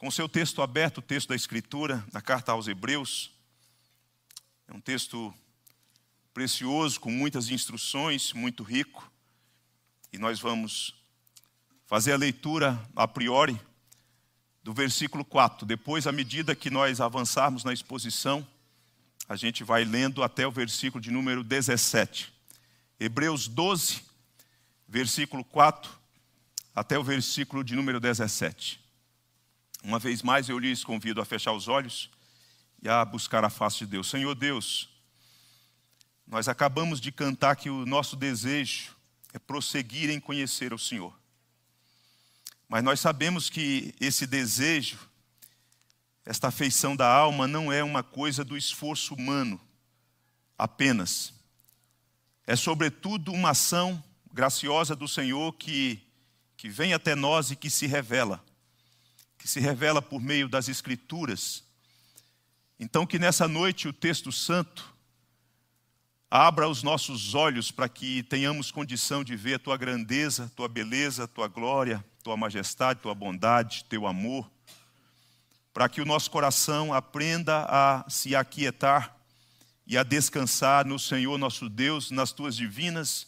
com seu texto aberto, o texto da Escritura, da carta aos Hebreus. É um texto precioso, com muitas instruções, muito rico. E nós vamos fazer a leitura a priori do versículo 4. Depois, à medida que nós avançarmos na exposição, a gente vai lendo até o versículo de número 17. Hebreus 12, versículo 4 até o versículo de número 17. Uma vez mais eu lhes convido a fechar os olhos e a buscar a face de Deus. Senhor Deus, nós acabamos de cantar que o nosso desejo é prosseguir em conhecer o Senhor. Mas nós sabemos que esse desejo, esta afeição da alma, não é uma coisa do esforço humano apenas. É, sobretudo, uma ação graciosa do Senhor que, que vem até nós e que se revela que se revela por meio das Escrituras. Então, que nessa noite o texto santo abra os nossos olhos para que tenhamos condição de ver a tua grandeza, tua beleza, tua glória, tua majestade, tua bondade, teu amor, para que o nosso coração aprenda a se aquietar e a descansar no Senhor nosso Deus, nas tuas divinas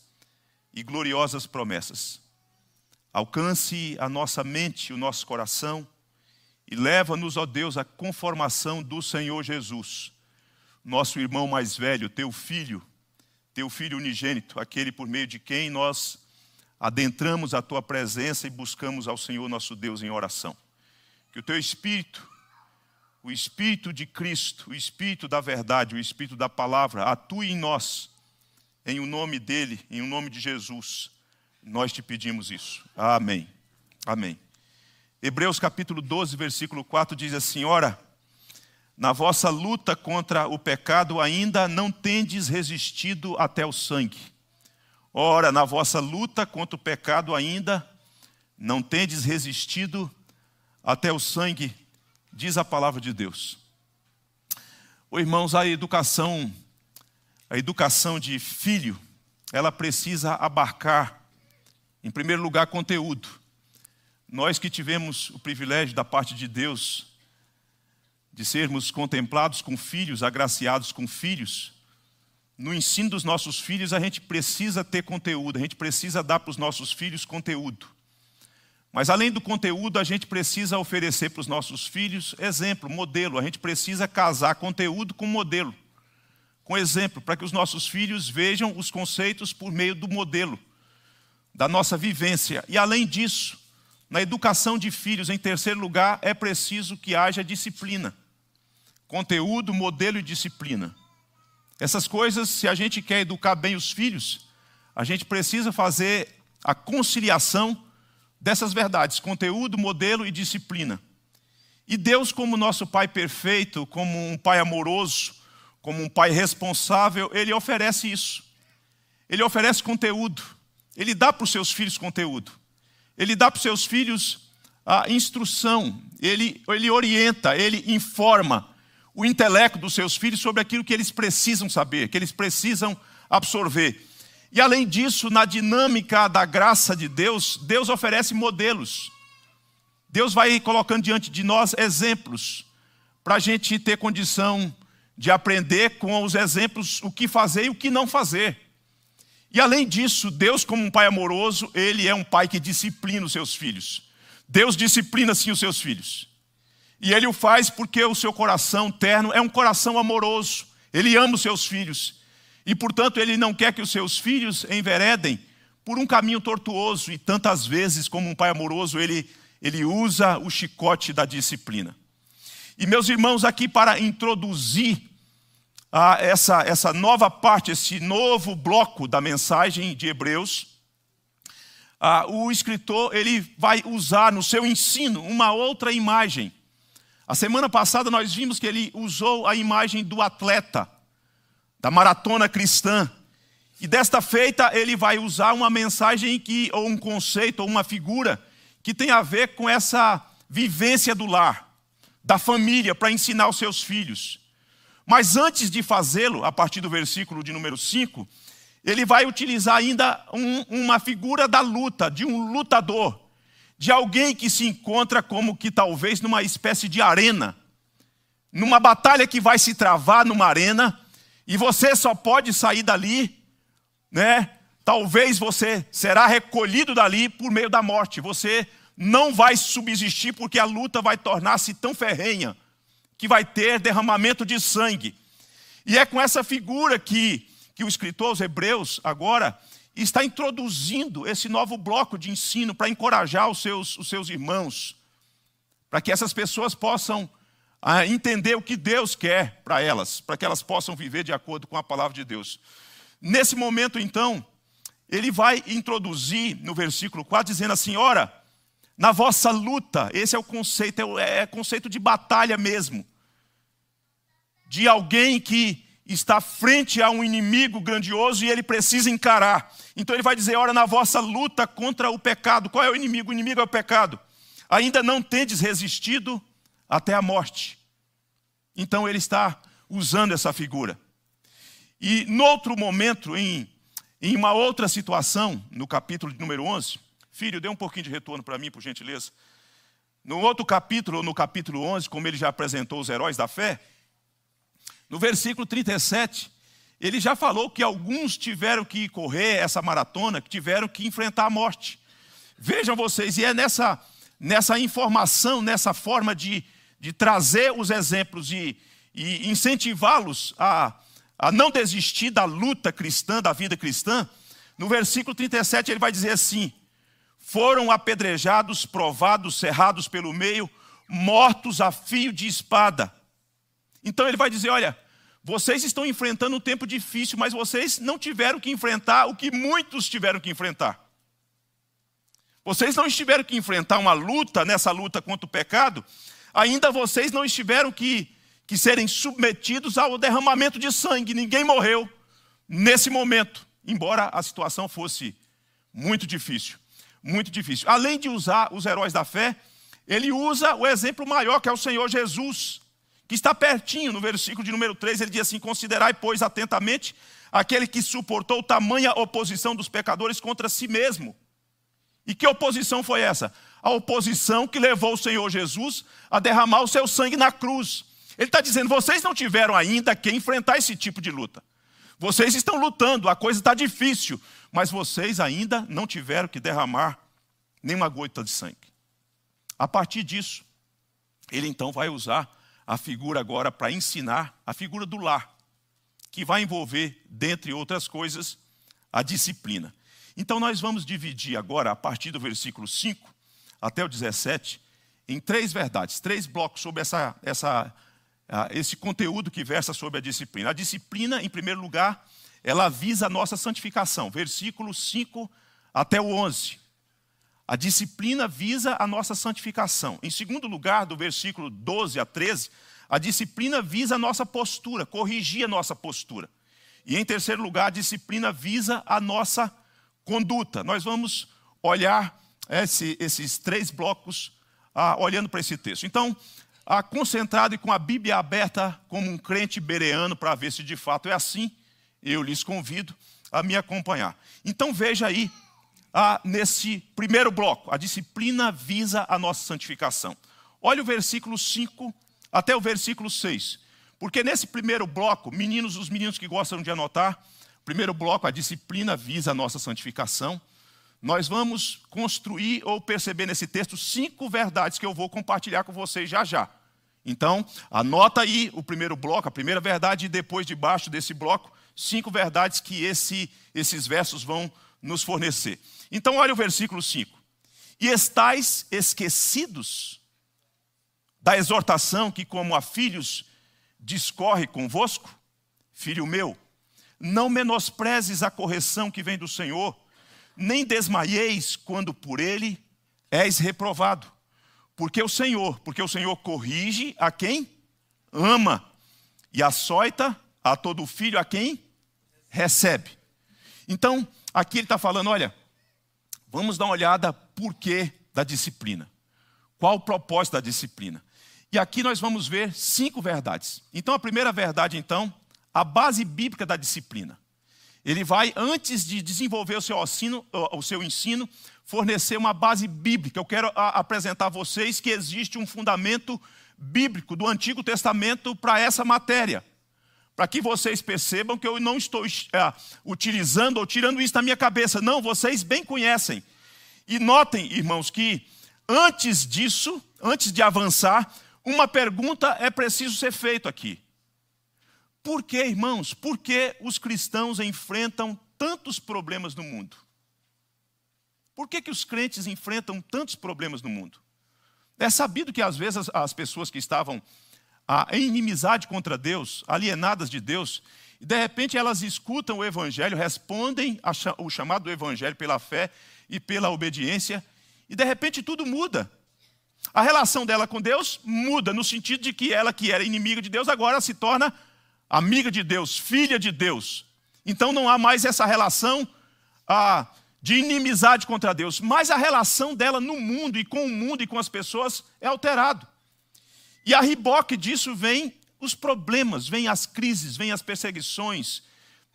e gloriosas promessas. Alcance a nossa mente, o nosso coração, e leva-nos, ó Deus, à conformação do Senhor Jesus, nosso irmão mais velho, teu filho, teu filho unigênito, aquele por meio de quem nós adentramos a tua presença e buscamos ao Senhor nosso Deus em oração. Que o teu espírito, o espírito de Cristo, o espírito da verdade, o espírito da palavra, atue em nós, em o nome dele, em o nome de Jesus. Nós te pedimos isso. Amém. Amém. Hebreus capítulo 12, versículo 4 diz assim: Ora, na vossa luta contra o pecado ainda não tendes resistido até o sangue. Ora, na vossa luta contra o pecado ainda não tendes resistido até o sangue, diz a palavra de Deus. Oh, irmãos, a educação, a educação de filho, ela precisa abarcar, em primeiro lugar, conteúdo. Nós que tivemos o privilégio da parte de Deus de sermos contemplados com filhos, agraciados com filhos, no ensino dos nossos filhos a gente precisa ter conteúdo, a gente precisa dar para os nossos filhos conteúdo. Mas além do conteúdo, a gente precisa oferecer para os nossos filhos exemplo, modelo. A gente precisa casar conteúdo com modelo, com exemplo, para que os nossos filhos vejam os conceitos por meio do modelo, da nossa vivência. E além disso, na educação de filhos, em terceiro lugar, é preciso que haja disciplina. Conteúdo, modelo e disciplina. Essas coisas, se a gente quer educar bem os filhos, a gente precisa fazer a conciliação dessas verdades: conteúdo, modelo e disciplina. E Deus, como nosso Pai perfeito, como um Pai amoroso, como um Pai responsável, Ele oferece isso. Ele oferece conteúdo. Ele dá para os seus filhos conteúdo ele dá para os seus filhos a instrução, ele, ele orienta, ele informa o intelecto dos seus filhos sobre aquilo que eles precisam saber, que eles precisam absorver. E além disso, na dinâmica da graça de Deus, Deus oferece modelos. Deus vai colocando diante de nós exemplos, para a gente ter condição de aprender com os exemplos o que fazer e o que não fazer. E além disso, Deus, como um pai amoroso, ele é um pai que disciplina os seus filhos. Deus disciplina sim os seus filhos. E ele o faz porque o seu coração terno é um coração amoroso. Ele ama os seus filhos. E, portanto, ele não quer que os seus filhos enveredem por um caminho tortuoso. E tantas vezes, como um pai amoroso, ele, ele usa o chicote da disciplina. E, meus irmãos, aqui para introduzir essa, essa nova parte, esse novo bloco da mensagem de Hebreus, o escritor ele vai usar no seu ensino uma outra imagem. A semana passada nós vimos que ele usou a imagem do atleta, da maratona cristã. E desta feita ele vai usar uma mensagem que ou um conceito ou uma figura que tem a ver com essa vivência do lar, da família para ensinar os seus filhos. Mas antes de fazê-lo, a partir do versículo de número 5, ele vai utilizar ainda um, uma figura da luta, de um lutador, de alguém que se encontra como que talvez numa espécie de arena, numa batalha que vai se travar numa arena, e você só pode sair dali, né? Talvez você será recolhido dali por meio da morte. Você não vai subsistir porque a luta vai tornar-se tão ferrenha que vai ter derramamento de sangue. E é com essa figura que, que o escritor os Hebreus agora está introduzindo esse novo bloco de ensino para encorajar os seus, os seus irmãos, para que essas pessoas possam ah, entender o que Deus quer para elas, para que elas possam viver de acordo com a palavra de Deus. Nesse momento, então, ele vai introduzir no versículo 4, dizendo assim: Ora, na vossa luta, esse é o conceito, é, é conceito de batalha mesmo de alguém que está frente a um inimigo grandioso e ele precisa encarar. Então ele vai dizer: Ora, na vossa luta contra o pecado, qual é o inimigo? O inimigo é o pecado. Ainda não tendes resistido até a morte. Então ele está usando essa figura. E noutro momento, em, em uma outra situação, no capítulo de número 11, filho, dê um pouquinho de retorno para mim, por gentileza. No outro capítulo, no capítulo 11, como ele já apresentou os heróis da fé, no versículo 37, ele já falou que alguns tiveram que correr essa maratona, que tiveram que enfrentar a morte. Vejam vocês, e é nessa, nessa informação, nessa forma de, de trazer os exemplos e, e incentivá-los a, a não desistir da luta cristã, da vida cristã, no versículo 37 ele vai dizer assim: foram apedrejados, provados, cerrados pelo meio, mortos a fio de espada. Então ele vai dizer: olha, vocês estão enfrentando um tempo difícil, mas vocês não tiveram que enfrentar o que muitos tiveram que enfrentar. Vocês não tiveram que enfrentar uma luta nessa luta contra o pecado, ainda vocês não tiveram que, que serem submetidos ao derramamento de sangue. Ninguém morreu nesse momento, embora a situação fosse muito difícil. Muito difícil. Além de usar os heróis da fé, ele usa o exemplo maior que é o Senhor Jesus que está pertinho, no versículo de número 3, ele diz assim: Considerai, pois, atentamente aquele que suportou tamanha oposição dos pecadores contra si mesmo. E que oposição foi essa? A oposição que levou o Senhor Jesus a derramar o seu sangue na cruz. Ele está dizendo: vocês não tiveram ainda que enfrentar esse tipo de luta. Vocês estão lutando, a coisa está difícil, mas vocês ainda não tiveram que derramar nenhuma gota de sangue. A partir disso, ele então vai usar a figura agora para ensinar a figura do lar, que vai envolver, dentre outras coisas, a disciplina. Então nós vamos dividir agora, a partir do versículo 5 até o 17, em três verdades, três blocos sobre essa, essa, esse conteúdo que versa sobre a disciplina. A disciplina, em primeiro lugar, ela visa a nossa santificação. Versículo 5 até o 11. A disciplina visa a nossa santificação. Em segundo lugar, do versículo 12 a 13, a disciplina visa a nossa postura, corrigir a nossa postura. E em terceiro lugar, a disciplina visa a nossa conduta. Nós vamos olhar é, esse, esses três blocos ah, olhando para esse texto. Então, ah, concentrado e com a Bíblia aberta como um crente bereano para ver se de fato é assim, eu lhes convido a me acompanhar. Então veja aí ah, nesse primeiro bloco. A disciplina visa a nossa santificação. Olha o versículo 5 até o versículo 6. Porque nesse primeiro bloco, meninos, os meninos que gostam de anotar, primeiro bloco, a disciplina visa a nossa santificação. Nós vamos construir ou perceber nesse texto cinco verdades que eu vou compartilhar com vocês já já. Então, anota aí o primeiro bloco, a primeira verdade, e depois, debaixo desse bloco, cinco verdades que esse, esses versos vão nos fornecer. Então, olha o versículo 5. E estáis esquecidos da exortação que, como a filhos, discorre convosco? Filho meu, não menosprezes a correção que vem do Senhor, nem desmaieis quando por ele és reprovado. Porque o Senhor, porque o Senhor corrige a quem ama e açoita a todo filho a quem recebe. Então, Aqui ele está falando: olha, vamos dar uma olhada por que da disciplina. Qual o propósito da disciplina? E aqui nós vamos ver cinco verdades. Então, a primeira verdade, então, a base bíblica da disciplina. Ele vai, antes de desenvolver o seu ensino, o seu ensino fornecer uma base bíblica. Eu quero apresentar a vocês que existe um fundamento bíblico do Antigo Testamento para essa matéria para que vocês percebam que eu não estou é, utilizando ou tirando isso da minha cabeça. Não, vocês bem conhecem. E notem, irmãos, que antes disso, antes de avançar, uma pergunta é preciso ser feita aqui. Por que, irmãos? Por que os cristãos enfrentam tantos problemas no mundo? Por que, que os crentes enfrentam tantos problemas no mundo? É sabido que às vezes as pessoas que estavam a inimizade contra Deus, alienadas de Deus, e de repente elas escutam o Evangelho, respondem ao chamado do Evangelho pela fé e pela obediência, e de repente tudo muda. A relação dela com Deus muda, no sentido de que ela, que era inimiga de Deus, agora se torna amiga de Deus, filha de Deus. Então não há mais essa relação ah, de inimizade contra Deus, mas a relação dela no mundo e com o mundo e com as pessoas é alterado. E a riboque disso vem os problemas, vem as crises, vem as perseguições.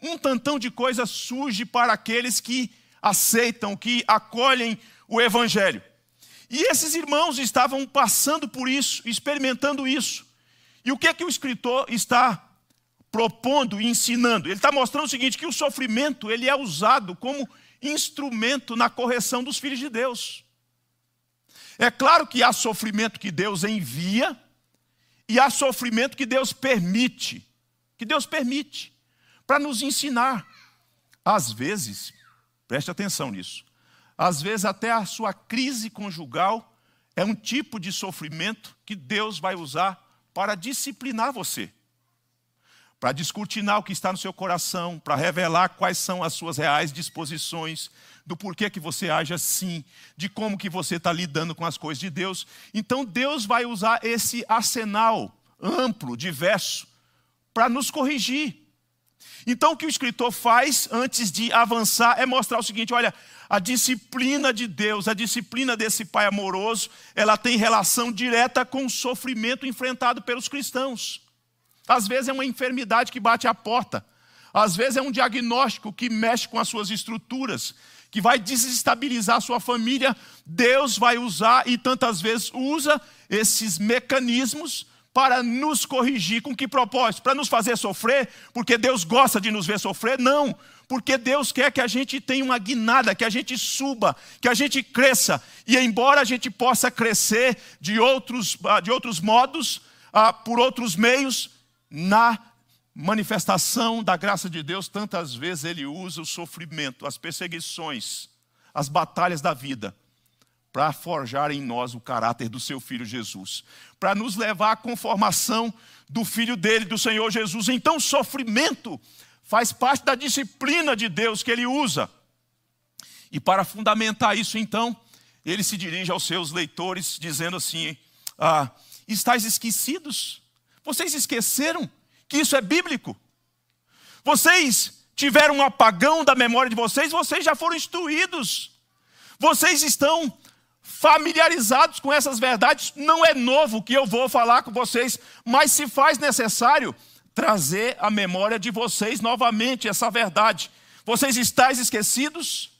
Um tantão de coisas surge para aqueles que aceitam, que acolhem o Evangelho. E esses irmãos estavam passando por isso, experimentando isso. E o que é que o escritor está propondo e ensinando? Ele está mostrando o seguinte: que o sofrimento ele é usado como instrumento na correção dos filhos de Deus. É claro que há sofrimento que Deus envia e há sofrimento que Deus permite, que Deus permite, para nos ensinar. Às vezes, preste atenção nisso, às vezes até a sua crise conjugal é um tipo de sofrimento que Deus vai usar para disciplinar você, para descortinar o que está no seu coração, para revelar quais são as suas reais disposições, do porquê que você age assim, de como que você está lidando com as coisas de Deus. Então Deus vai usar esse arsenal amplo, diverso, para nos corrigir. Então o que o escritor faz antes de avançar é mostrar o seguinte: olha, a disciplina de Deus, a disciplina desse Pai amoroso, ela tem relação direta com o sofrimento enfrentado pelos cristãos. Às vezes é uma enfermidade que bate à porta, às vezes é um diagnóstico que mexe com as suas estruturas, que vai desestabilizar sua família, Deus vai usar e tantas vezes usa esses mecanismos para nos corrigir. Com que propósito? Para nos fazer sofrer? Porque Deus gosta de nos ver sofrer? Não. Porque Deus quer que a gente tenha uma guinada, que a gente suba, que a gente cresça. E embora a gente possa crescer de outros, ah, de outros modos, ah, por outros meios, na manifestação da graça de Deus, tantas vezes ele usa o sofrimento, as perseguições, as batalhas da vida, para forjar em nós o caráter do seu filho Jesus, para nos levar à conformação do filho dele, do Senhor Jesus. Então, sofrimento faz parte da disciplina de Deus que ele usa. E para fundamentar isso, então, ele se dirige aos seus leitores, dizendo assim: ah, Estais esquecidos? Vocês esqueceram que isso é bíblico. Vocês tiveram um apagão da memória de vocês, vocês já foram instruídos. Vocês estão familiarizados com essas verdades. Não é novo que eu vou falar com vocês, mas se faz necessário trazer à memória de vocês novamente essa verdade. Vocês estáis esquecidos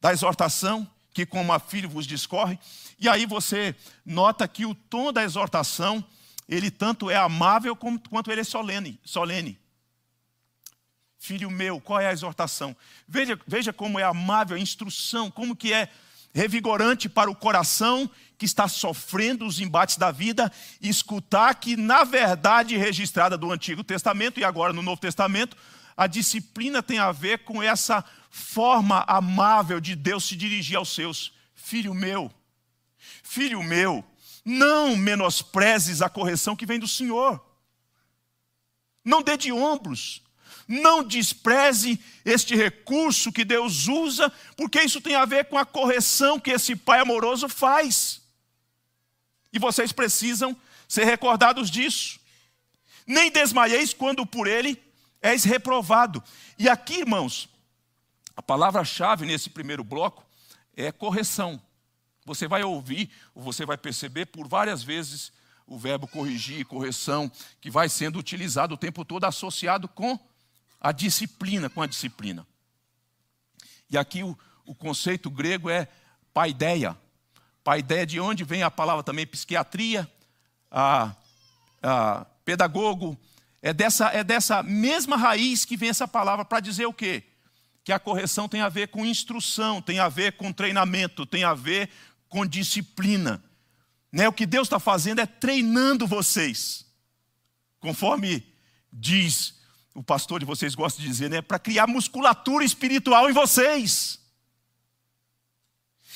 da exortação que como a filho vos discorre. E aí você nota que o tom da exortação ele tanto é amável quanto ele é solene. solene. Filho meu, qual é a exortação? Veja, veja como é amável a instrução, como que é revigorante para o coração que está sofrendo os embates da vida, escutar que, na verdade, registrada do Antigo Testamento e agora no Novo Testamento, a disciplina tem a ver com essa forma amável de Deus se dirigir aos seus. Filho meu, filho meu, não menosprezes a correção que vem do Senhor. Não dê de ombros. Não despreze este recurso que Deus usa, porque isso tem a ver com a correção que esse pai amoroso faz. E vocês precisam ser recordados disso. Nem desmaieis quando por ele és reprovado. E aqui, irmãos, a palavra-chave nesse primeiro bloco é correção. Você vai ouvir, você vai perceber por várias vezes o verbo corrigir, correção, que vai sendo utilizado o tempo todo associado com a disciplina, com a disciplina. E aqui o, o conceito grego é paideia. Paideia de onde vem a palavra também psiquiatria, a, a pedagogo. É dessa, é dessa mesma raiz que vem essa palavra para dizer o quê? Que a correção tem a ver com instrução, tem a ver com treinamento, tem a ver com disciplina. Né? O que Deus está fazendo é treinando vocês, conforme diz o pastor de vocês gosta de dizer, né? Para criar musculatura espiritual em vocês.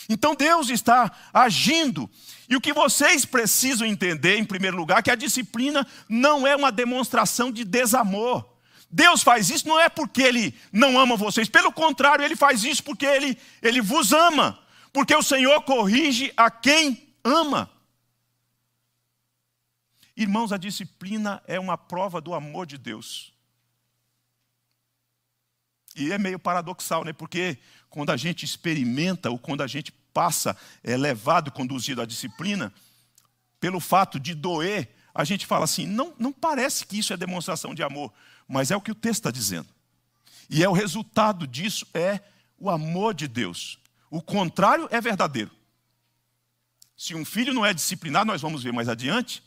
Então Deus está agindo. E o que vocês precisam entender, em primeiro lugar, é que a disciplina não é uma demonstração de desamor. Deus faz isso não é porque Ele não ama vocês, pelo contrário, Ele faz isso porque Ele, ele vos ama porque o Senhor corrige a quem ama. Irmãos, a disciplina é uma prova do amor de Deus. E é meio paradoxal, né? Porque quando a gente experimenta ou quando a gente passa, é levado, conduzido à disciplina, pelo fato de doer, a gente fala assim: não, não parece que isso é demonstração de amor, mas é o que o texto está dizendo. E é o resultado disso é o amor de Deus. O contrário é verdadeiro. Se um filho não é disciplinado, nós vamos ver mais adiante,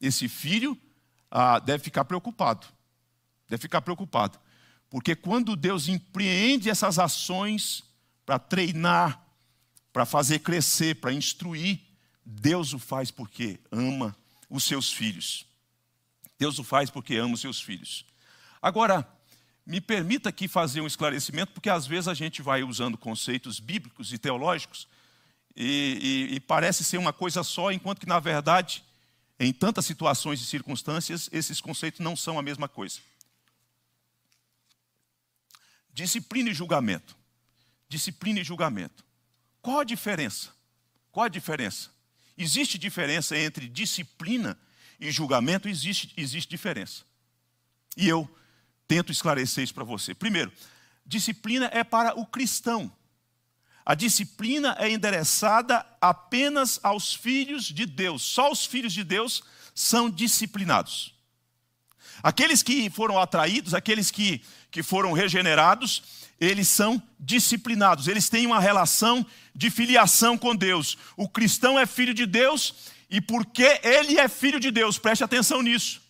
esse filho ah, deve ficar preocupado. Deve ficar preocupado. Porque quando Deus empreende essas ações para treinar, para fazer crescer, para instruir, Deus o faz porque ama os seus filhos. Deus o faz porque ama os seus filhos. Agora, me permita aqui fazer um esclarecimento, porque às vezes a gente vai usando conceitos bíblicos e teológicos e, e, e parece ser uma coisa só, enquanto que, na verdade, em tantas situações e circunstâncias, esses conceitos não são a mesma coisa. Disciplina e julgamento. Disciplina e julgamento. Qual a diferença? Qual a diferença? Existe diferença entre disciplina e julgamento? Existe, existe diferença. E eu tento esclarecer isso para você. Primeiro, disciplina é para o cristão. A disciplina é endereçada apenas aos filhos de Deus. Só os filhos de Deus são disciplinados. Aqueles que foram atraídos, aqueles que, que foram regenerados, eles são disciplinados, eles têm uma relação de filiação com Deus. O cristão é filho de Deus, e porque ele é filho de Deus, preste atenção nisso.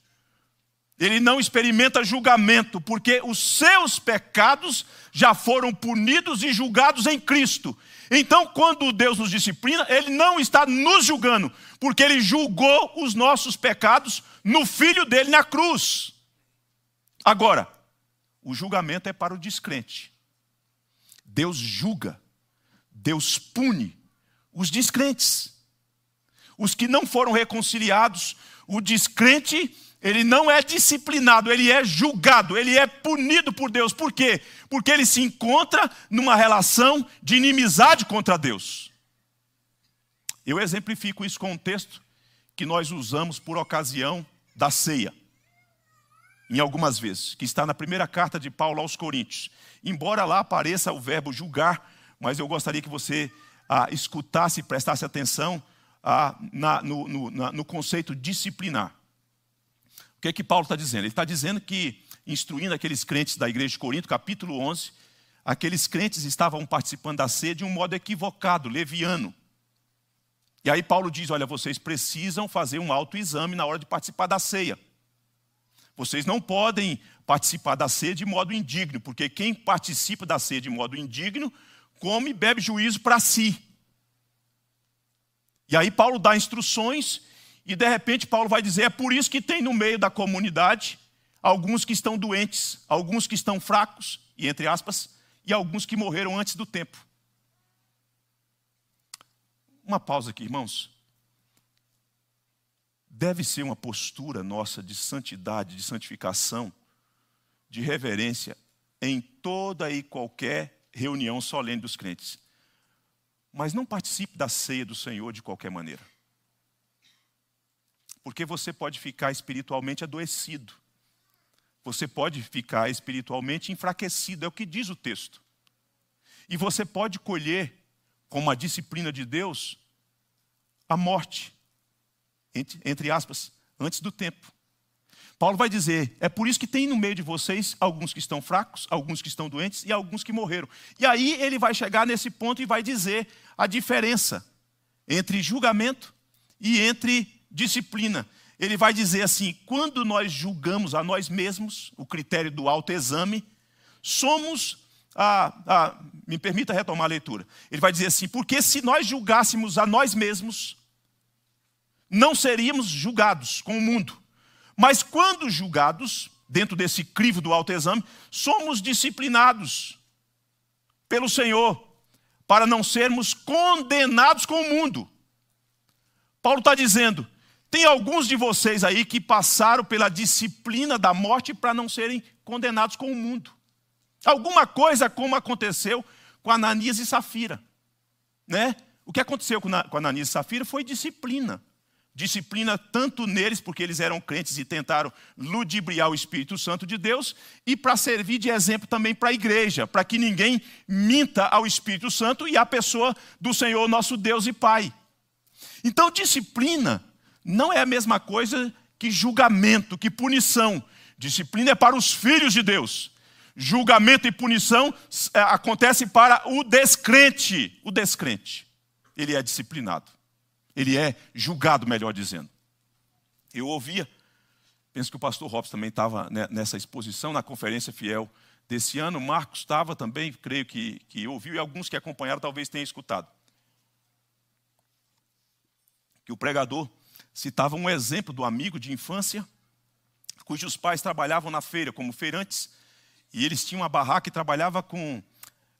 Ele não experimenta julgamento, porque os seus pecados já foram punidos e julgados em Cristo. Então, quando Deus nos disciplina, Ele não está nos julgando, porque Ele julgou os nossos pecados no Filho dele na cruz. Agora, o julgamento é para o descrente. Deus julga, Deus pune os descrentes, os que não foram reconciliados, o descrente ele não é disciplinado, ele é julgado, ele é punido por Deus. Por quê? Porque ele se encontra numa relação de inimizade contra Deus. Eu exemplifico isso com um texto que nós usamos por ocasião da ceia, em algumas vezes, que está na primeira carta de Paulo aos Coríntios. Embora lá apareça o verbo julgar, mas eu gostaria que você ah, escutasse e prestasse atenção ah, na, no, no, na, no conceito disciplinar. O que é que Paulo está dizendo? Ele está dizendo que, instruindo aqueles crentes da igreja de Corinto, capítulo 11, aqueles crentes estavam participando da ceia de um modo equivocado, leviano. E aí Paulo diz: olha, vocês precisam fazer um autoexame na hora de participar da ceia. Vocês não podem participar da ceia de modo indigno, porque quem participa da ceia de modo indigno come e bebe juízo para si. E aí Paulo dá instruções e de repente Paulo vai dizer: é por isso que tem no meio da comunidade alguns que estão doentes, alguns que estão fracos, e entre aspas, e alguns que morreram antes do tempo. Uma pausa aqui, irmãos. Deve ser uma postura nossa de santidade, de santificação, de reverência em toda e qualquer reunião solene dos crentes. Mas não participe da ceia do Senhor de qualquer maneira. Porque você pode ficar espiritualmente adoecido. Você pode ficar espiritualmente enfraquecido, é o que diz o texto. E você pode colher, como a disciplina de Deus, a morte, entre aspas, antes do tempo. Paulo vai dizer: é por isso que tem no meio de vocês alguns que estão fracos, alguns que estão doentes e alguns que morreram. E aí ele vai chegar nesse ponto e vai dizer a diferença entre julgamento e entre disciplina. Ele vai dizer assim: quando nós julgamos a nós mesmos, o critério do autoexame, somos. Ah, ah, me permita retomar a leitura. Ele vai dizer assim: porque se nós julgássemos a nós mesmos, não seríamos julgados com o mundo. Mas quando julgados, dentro desse crivo do autoexame, somos disciplinados pelo Senhor para não sermos condenados com o mundo. Paulo está dizendo: tem alguns de vocês aí que passaram pela disciplina da morte para não serem condenados com o mundo. Alguma coisa como aconteceu com Ananias e Safira. Né? O que aconteceu com Ananias e Safira foi disciplina. Disciplina tanto neles, porque eles eram crentes e tentaram ludibriar o Espírito Santo de Deus, e para servir de exemplo também para a igreja, para que ninguém minta ao Espírito Santo e à pessoa do Senhor nosso Deus e Pai. Então, disciplina não é a mesma coisa que julgamento, que punição. Disciplina é para os filhos de Deus. Julgamento e punição é, acontece para o descrente. O descrente, ele é disciplinado. Ele é julgado, melhor dizendo. Eu ouvia, penso que o pastor Robson também estava nessa exposição na conferência fiel desse ano. Marcos estava também, creio que, que ouviu, e alguns que acompanharam talvez tenham escutado. Que o pregador citava um exemplo do amigo de infância, cujos pais trabalhavam na feira como feirantes, e eles tinham uma barraca e trabalhava com,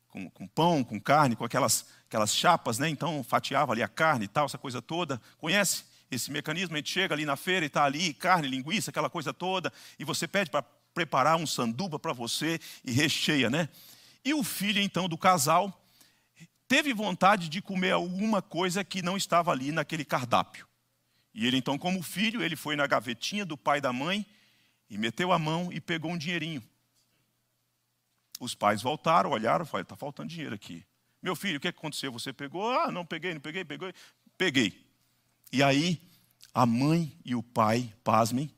com, com pão, com carne, com aquelas, aquelas chapas, né? então fatiava ali a carne e tal, essa coisa toda. Conhece esse mecanismo? A gente chega ali na feira e está ali carne, linguiça, aquela coisa toda, e você pede para preparar um sanduba para você e recheia, né? E o filho, então, do casal, teve vontade de comer alguma coisa que não estava ali naquele cardápio. E ele então, como filho, ele foi na gavetinha do pai e da mãe e meteu a mão e pegou um dinheirinho. Os pais voltaram, olharam, falaram, está faltando dinheiro aqui. Meu filho, o é que aconteceu? Você pegou? Ah, não peguei, não peguei, peguei. Peguei. E aí, a mãe e o pai, pasmem,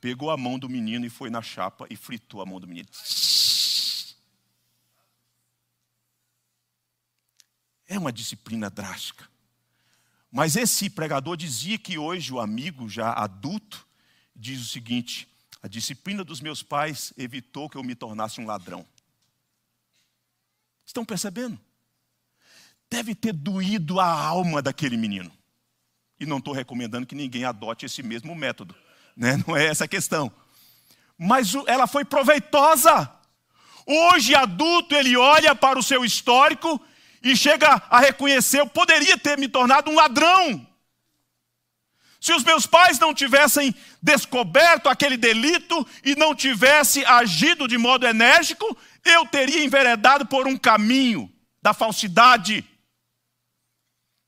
pegou a mão do menino e foi na chapa e fritou a mão do menino. É uma disciplina drástica. Mas esse pregador dizia que hoje o amigo, já adulto, diz o seguinte: a disciplina dos meus pais evitou que eu me tornasse um ladrão. Estão percebendo? Deve ter doído a alma daquele menino. E não estou recomendando que ninguém adote esse mesmo método, né? não é essa a questão. Mas ela foi proveitosa. Hoje, adulto, ele olha para o seu histórico e chega a reconhecer: eu poderia ter me tornado um ladrão. Se os meus pais não tivessem descoberto aquele delito e não tivesse agido de modo enérgico, eu teria enveredado por um caminho da falsidade,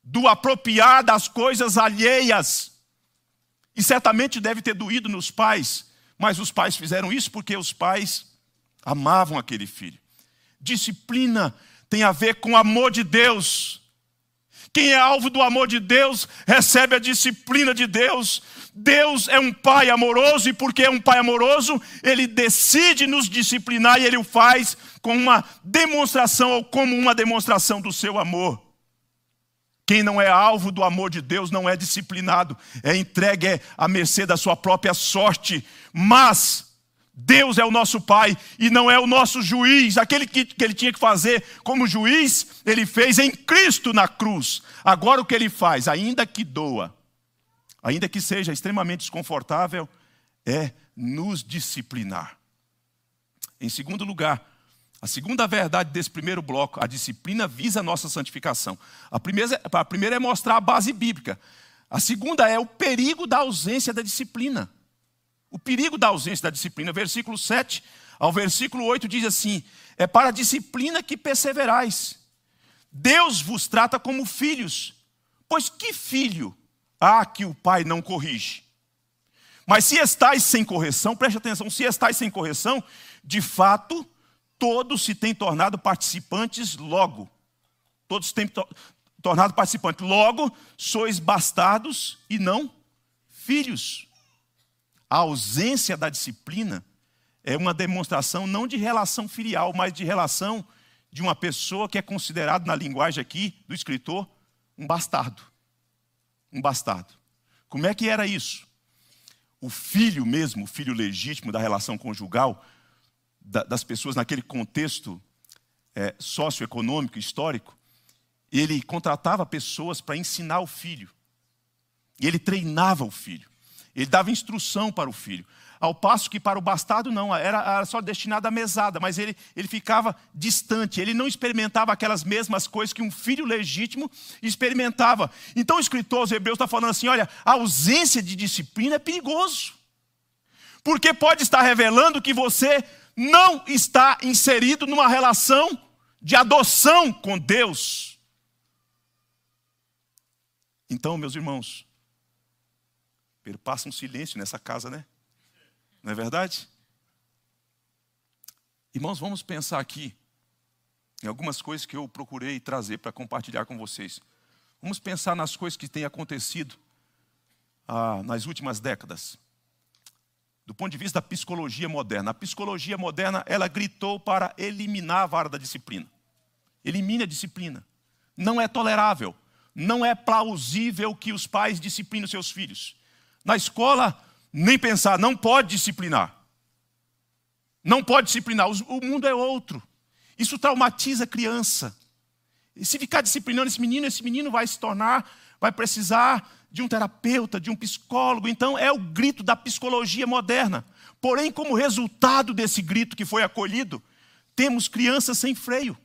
do apropriar das coisas alheias. E certamente deve ter doído nos pais, mas os pais fizeram isso porque os pais amavam aquele filho. Disciplina tem a ver com o amor de Deus. Quem é alvo do amor de Deus recebe a disciplina de Deus. Deus é um pai amoroso, e porque é um pai amoroso, ele decide nos disciplinar e ele o faz com uma demonstração ou como uma demonstração do seu amor. Quem não é alvo do amor de Deus não é disciplinado, é entregue à mercê da sua própria sorte. Mas Deus é o nosso Pai e não é o nosso juiz. Aquele que, que, ele tinha que fazer como juiz, ele fez em Cristo na cruz. Agora o que ele faz, ainda que doa, ainda que seja extremamente desconfortável, é nos disciplinar. Em segundo lugar, a segunda verdade desse primeiro bloco, a disciplina visa a nossa santificação. A primeira, a primeira é mostrar a base bíblica. A segunda é o perigo da ausência da disciplina. O perigo da ausência da disciplina. Versículo 7 ao versículo 8 diz assim: É para a disciplina que perseverais. Deus vos trata como filhos. Pois que filho há que o pai não corrige? Mas se estáis sem correção, preste atenção: se estáis sem correção, de fato, todos se têm tornado participantes logo. Todos se têm to tornado participantes. Logo, sois bastardos e não filhos. A ausência da disciplina é uma demonstração não de relação filial, mas de relação de uma pessoa que é considerado na linguagem aqui do escritor um bastardo. Um bastardo. Como é que era isso? O filho mesmo, o filho legítimo da relação conjugal da, das pessoas naquele contexto é, socioeconômico, histórico, ele contratava pessoas para ensinar o filho. E ele treinava o filho. Ele dava instrução para o filho. Ao passo que para o bastardo não, era, era só destinado à mesada, mas ele, ele ficava distante, ele não experimentava aquelas mesmas coisas que um filho legítimo experimentava. Então o escritor aos Hebreus está falando assim: olha, a ausência de disciplina é perigoso, porque pode estar revelando que você não está inserido numa relação de adoção com Deus. Então, meus irmãos, ele passa um silêncio nessa casa, né? Não é verdade? Irmãos, vamos pensar aqui em algumas coisas que eu procurei trazer para compartilhar com vocês. Vamos pensar nas coisas que têm acontecido ah, nas últimas décadas. Do ponto de vista da psicologia moderna, a psicologia moderna ela gritou para eliminar a vara da disciplina. Elimine a disciplina. Não é tolerável, não é plausível que os pais disciplinem os seus filhos. Na escola, nem pensar, não pode disciplinar. Não pode disciplinar, o mundo é outro. Isso traumatiza a criança. E se ficar disciplinando esse menino, esse menino vai se tornar, vai precisar de um terapeuta, de um psicólogo. Então é o grito da psicologia moderna. Porém, como resultado desse grito que foi acolhido, temos crianças sem freio.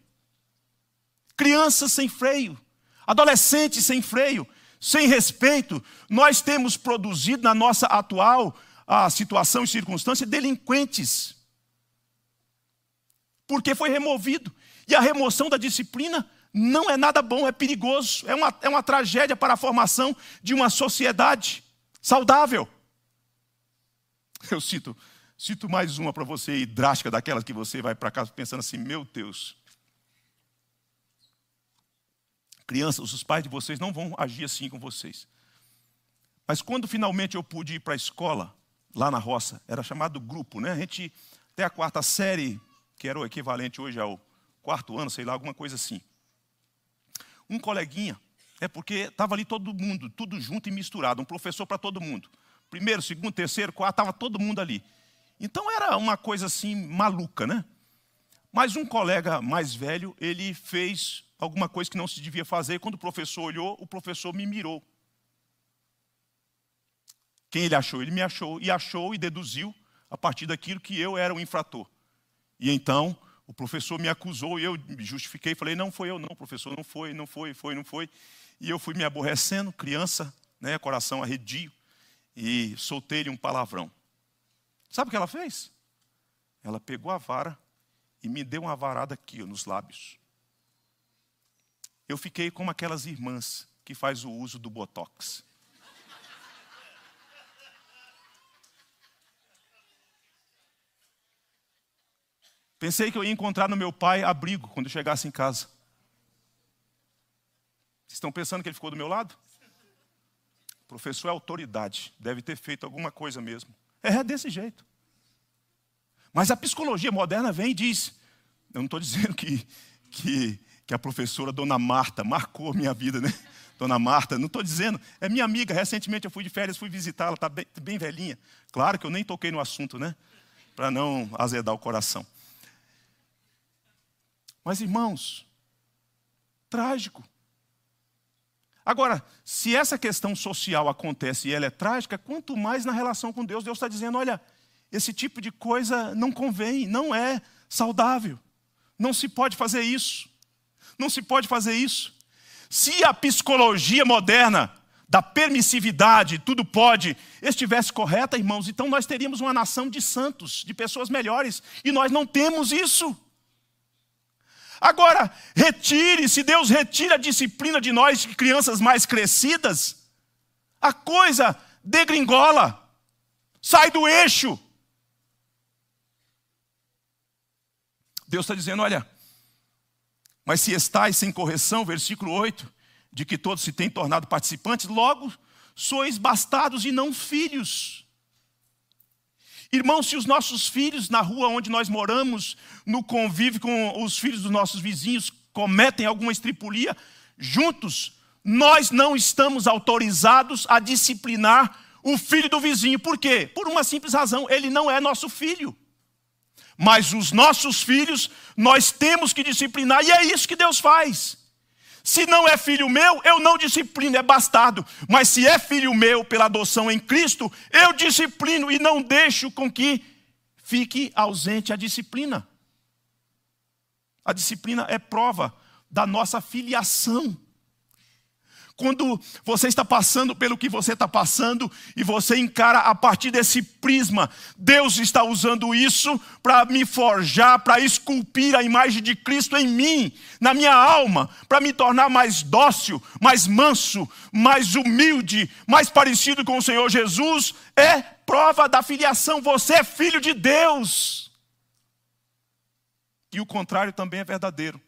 Crianças sem freio, adolescentes sem freio, sem respeito, nós temos produzido na nossa atual a situação e circunstância delinquentes. Porque foi removido. E a remoção da disciplina não é nada bom, é perigoso, é uma, é uma tragédia para a formação de uma sociedade saudável. Eu cito, cito mais uma para você, drástica daquelas que você vai para casa pensando assim: meu Deus, crianças, os pais de vocês não vão agir assim com vocês. Mas quando finalmente eu pude ir para a escola, lá na roça, era chamado grupo, né? A gente, até a quarta série, que era o equivalente hoje ao quarto ano, sei lá, alguma coisa assim. Um coleguinha, é porque estava ali todo mundo, tudo junto e misturado, um professor para todo mundo. Primeiro, segundo, terceiro, quarto, estava todo mundo ali. Então era uma coisa assim maluca, né? Mas um colega mais velho, ele fez alguma coisa que não se devia fazer. Quando o professor olhou, o professor me mirou. Quem ele achou? Ele me achou. E achou e deduziu a partir daquilo que eu era o um infrator. E então o professor me acusou e eu me justifiquei. Falei, não foi eu, não, professor, não foi, não foi, foi, não foi. E eu fui me aborrecendo, criança, né, coração arredio, e soltei-lhe um palavrão. Sabe o que ela fez? Ela pegou a vara e me deu uma varada aqui, nos lábios eu fiquei como aquelas irmãs que faz o uso do botox. Pensei que eu ia encontrar no meu pai abrigo quando eu chegasse em casa. Vocês estão pensando que ele ficou do meu lado? O professor é autoridade, deve ter feito alguma coisa mesmo. É, é desse jeito. Mas a psicologia moderna vem e diz: eu não estou dizendo que, que que a professora Dona Marta marcou minha vida, né? Dona Marta, não estou dizendo, é minha amiga. Recentemente eu fui de férias, fui visitá-la, está bem, bem velhinha. Claro que eu nem toquei no assunto, né? Para não azedar o coração. Mas, irmãos, trágico. Agora, se essa questão social acontece e ela é trágica, quanto mais na relação com Deus, Deus está dizendo: olha, esse tipo de coisa não convém, não é saudável, não se pode fazer isso. Não se pode fazer isso. Se a psicologia moderna da permissividade, tudo pode, estivesse correta, irmãos, então nós teríamos uma nação de santos, de pessoas melhores, e nós não temos isso. Agora, retire, se Deus retira a disciplina de nós, crianças mais crescidas, a coisa degringola, sai do eixo. Deus está dizendo: olha, mas se estáis sem correção, versículo 8, de que todos se têm tornado participantes, logo sois bastados e não filhos. Irmãos, se os nossos filhos na rua onde nós moramos, no convívio com os filhos dos nossos vizinhos, cometem alguma estripulia, juntos, nós não estamos autorizados a disciplinar o filho do vizinho. Por quê? Por uma simples razão: ele não é nosso filho. Mas os nossos filhos nós temos que disciplinar, e é isso que Deus faz. Se não é filho meu, eu não disciplino, é bastardo. Mas se é filho meu pela adoção em Cristo, eu disciplino e não deixo com que fique ausente a disciplina. A disciplina é prova da nossa filiação quando você está passando pelo que você está passando e você encara a partir desse prisma, Deus está usando isso para me forjar, para esculpir a imagem de Cristo em mim, na minha alma, para me tornar mais dócil, mais manso, mais humilde, mais parecido com o Senhor Jesus. É prova da filiação, você é filho de Deus. E o contrário também é verdadeiro.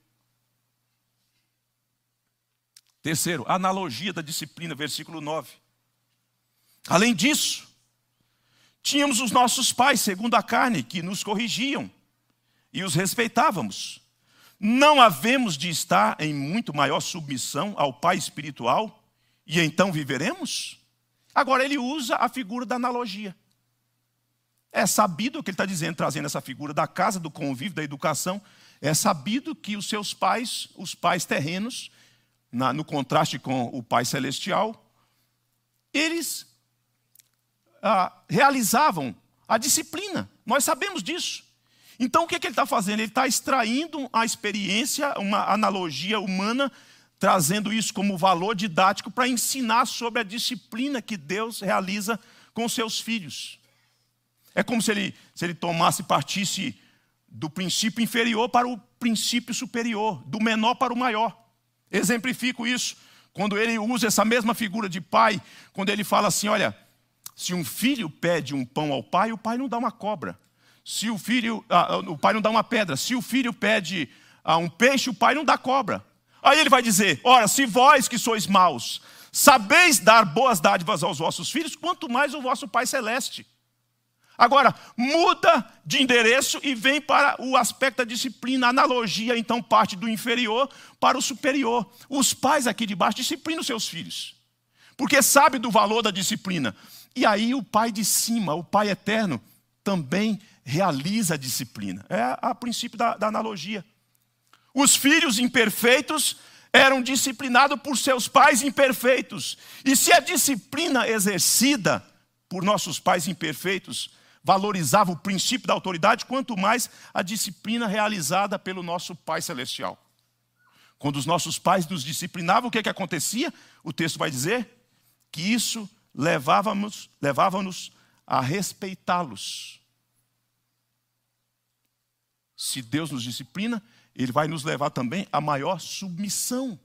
Terceiro, analogia da disciplina, versículo 9. Além disso, tínhamos os nossos pais, segundo a carne, que nos corrigiam e os respeitávamos. Não havemos de estar em muito maior submissão ao Pai espiritual e então viveremos? Agora ele usa a figura da analogia. É sabido o que ele está dizendo, trazendo essa figura da casa, do convívio, da educação. É sabido que os seus pais, os pais terrenos, na, no contraste com o Pai Celestial, eles ah, realizavam a disciplina. Nós sabemos disso. Então, o que, é que ele está fazendo? Ele está extraindo a experiência, uma analogia humana, trazendo isso como valor didático para ensinar sobre a disciplina que Deus realiza com seus filhos. É como se ele, se ele tomasse partisse do princípio inferior para o princípio superior, do menor para o maior. Exemplifico isso quando ele usa essa mesma figura de pai, quando ele fala assim: olha, se um filho pede um pão ao pai, o pai não dá uma cobra. Se o filho, ah, ah, o pai não dá uma pedra. Se o filho pede ah, um peixe, o pai não dá cobra. Aí ele vai dizer: ora, se vós que sois maus, sabeis dar boas dádivas aos vossos filhos, quanto mais o vosso Pai Celeste Agora, muda de endereço e vem para o aspecto da disciplina, analogia, então parte do inferior para o superior. Os pais aqui de baixo disciplinam seus filhos, porque sabe do valor da disciplina. E aí o pai de cima, o pai eterno, também realiza a disciplina. É a princípio da, da analogia. Os filhos imperfeitos eram disciplinados por seus pais imperfeitos. E se a disciplina exercida por nossos pais imperfeitos valorizava o princípio da autoridade, quanto mais a disciplina realizada pelo nosso Pai Celestial. Quando os nossos pais nos disciplinavam, o que, é que acontecia? O texto vai dizer que isso levávamos, levava-nos a respeitá-los. Se Deus nos disciplina, Ele vai nos levar também a maior submissão.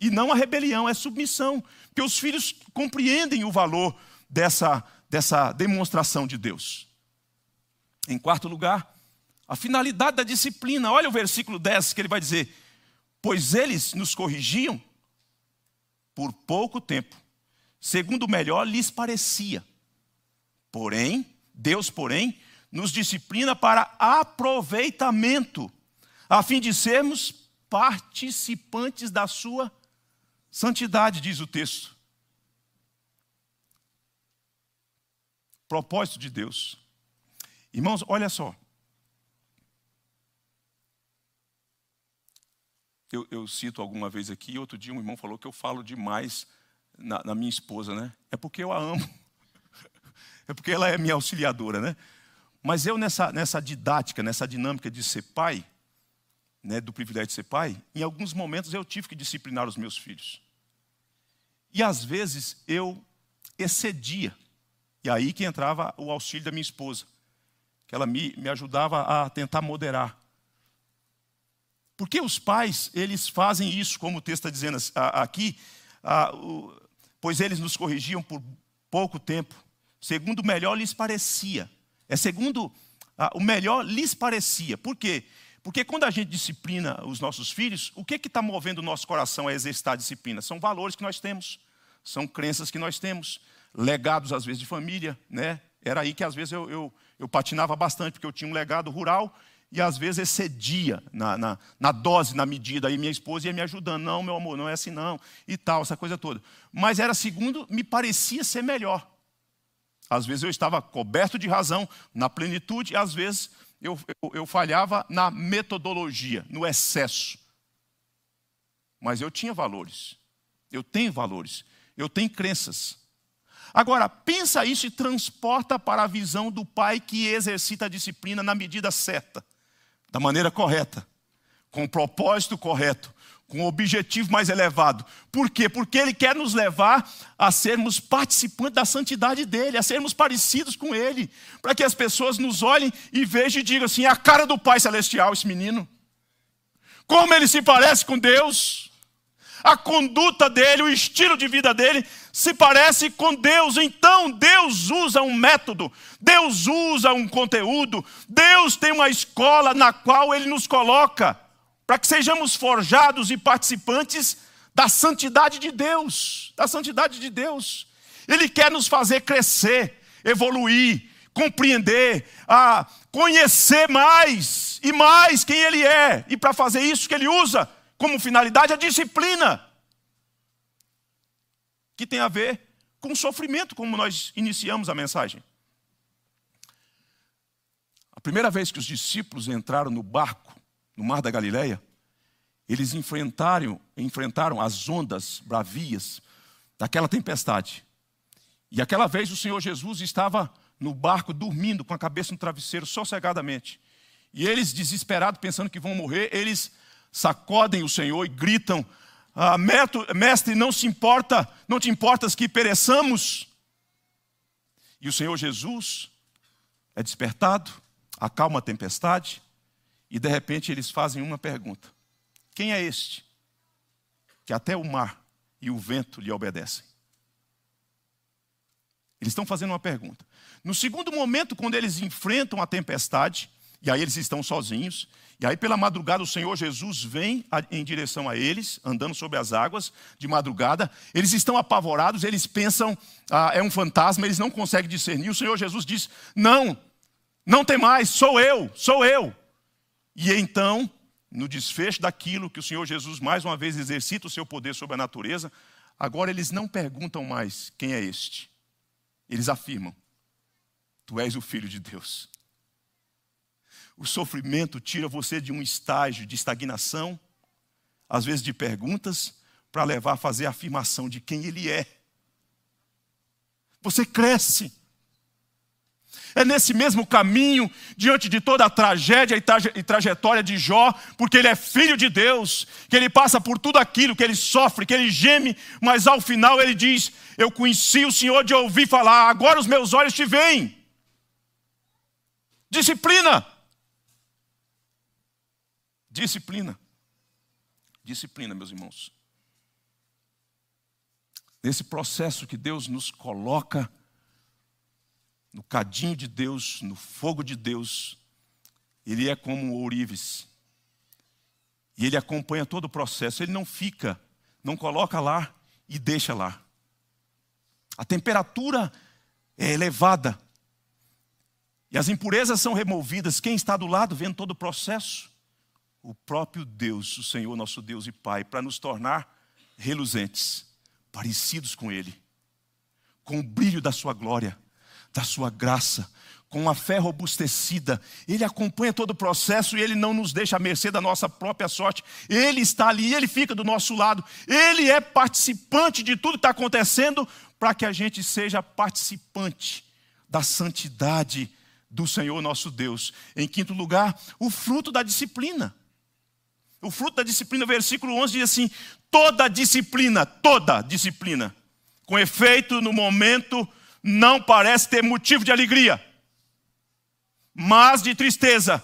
E não a rebelião, é submissão. Porque os filhos compreendem o valor dessa dessa demonstração de Deus. Em quarto lugar, a finalidade da disciplina. Olha o versículo 10 que ele vai dizer: Pois eles nos corrigiam por pouco tempo, segundo o melhor lhes parecia. Porém, Deus, porém, nos disciplina para aproveitamento, a fim de sermos participantes da sua santidade, diz o texto. propósito de Deus. Irmãos, olha só. Eu, eu, cito alguma vez aqui, outro dia um irmão falou que eu falo demais na, na, minha esposa, né? É porque eu a amo. É porque ela é minha auxiliadora, né? Mas eu, nessa, nessa didática, nessa dinâmica de ser pai, né, do privilégio de ser pai, em alguns momentos eu tive que disciplinar os meus filhos. E às vezes eu excedia e aí que entrava o auxílio da minha esposa, que ela me, me ajudava a tentar moderar. Porque os pais, eles fazem isso, como o texto está dizendo aqui, pois eles nos corrigiam por pouco tempo, segundo o melhor lhes parecia. É segundo o melhor lhes parecia. Por quê? Porque quando a gente disciplina os nossos filhos, o que está movendo o nosso coração a exercitar a disciplina? São valores que nós temos, são crenças que nós temos, legados às vezes de família, né? Era aí que às vezes eu, eu, eu patinava bastante, porque eu tinha um legado rural e às vezes excedia na, na, na, dose, na medida. Aí minha esposa ia me ajudando, não, meu amor, não é assim não, e tal, essa coisa toda. Mas era segundo, me parecia ser melhor. Às vezes eu estava coberto de razão, na plenitude, e às vezes eu, eu, eu falhava na metodologia, no excesso. Mas eu tinha valores, eu tenho valores, eu tenho crenças. Agora, pensa isso e transporta para a visão do pai que exercita a disciplina na medida certa, da maneira correta, com o propósito correto, com o objetivo mais elevado. Por quê? Porque ele quer nos levar a sermos participantes da santidade dele, a sermos parecidos com ele, para que as pessoas nos olhem e vejam e digam assim: é a cara do Pai Celestial, esse menino. Como ele se parece com Deus, a conduta dele, o estilo de vida dele se parece com Deus. Então Deus usa um método, Deus usa um conteúdo, Deus tem uma escola na qual ele nos coloca para que sejamos forjados e participantes da santidade de Deus, da santidade de Deus. Ele quer nos fazer crescer, evoluir, compreender, a conhecer mais e mais quem ele é. E para fazer isso que ele usa como finalidade a disciplina que tem a ver com sofrimento, como nós iniciamos a mensagem. A primeira vez que os discípulos entraram no barco no mar da Galileia, eles enfrentaram, enfrentaram as ondas bravias daquela tempestade. E aquela vez o Senhor Jesus estava no barco dormindo, com a cabeça no travesseiro, sossegadamente. E eles, desesperados, pensando que vão morrer, eles sacodem o Senhor e gritam: ah, mestre, não se importa, não te importas que pereçamos. E o Senhor Jesus é despertado, acalma a tempestade, e de repente eles fazem uma pergunta: Quem é este? Que até o mar e o vento lhe obedecem. Eles estão fazendo uma pergunta. No segundo momento, quando eles enfrentam a tempestade, e aí eles estão sozinhos. E aí, pela madrugada, o Senhor Jesus vem em direção a eles, andando sobre as águas de madrugada. Eles estão apavorados, eles pensam, ah, é um fantasma, eles não conseguem discernir. O Senhor Jesus diz: Não, não tem mais, sou eu, sou eu. E então, no desfecho daquilo que o Senhor Jesus mais uma vez exercita o seu poder sobre a natureza, agora eles não perguntam mais quem é este. Eles afirmam: Tu és o Filho de Deus. O sofrimento tira você de um estágio de estagnação, às vezes de perguntas, para levar a fazer a afirmação de quem ele é. Você cresce. É nesse mesmo caminho, diante de toda a tragédia e, traje e, trajetória de Jó, porque ele é filho de Deus, que ele passa por tudo aquilo, que ele sofre, que ele geme, mas ao final ele diz: Eu conheci o Senhor de ouvir falar, agora os meus olhos te veem. Disciplina. Disciplina. Disciplina, meus irmãos. Nesse processo que Deus nos coloca, no cadinho de Deus, no fogo de Deus, ele é como um ourives. E ele acompanha todo o processo. Ele não fica, não coloca lá e deixa lá. A temperatura é elevada. E as impurezas são removidas. Quem está do lado vendo todo o processo o próprio Deus, o Senhor nosso Deus e Pai, para nos tornar reluzentes, parecidos com Ele, com o brilho da Sua glória, da Sua graça, com a fé robustecida. Ele acompanha todo o processo e Ele não nos deixa à mercê da nossa própria sorte. Ele está ali, Ele fica do nosso lado, Ele é participante de tudo que está acontecendo, para que a gente seja participante da santidade do Senhor nosso Deus. Em quinto lugar, o fruto da disciplina. O fruto da disciplina, versículo 11 diz assim: toda disciplina, toda disciplina, com efeito no momento, não parece ter motivo de alegria, mas de tristeza.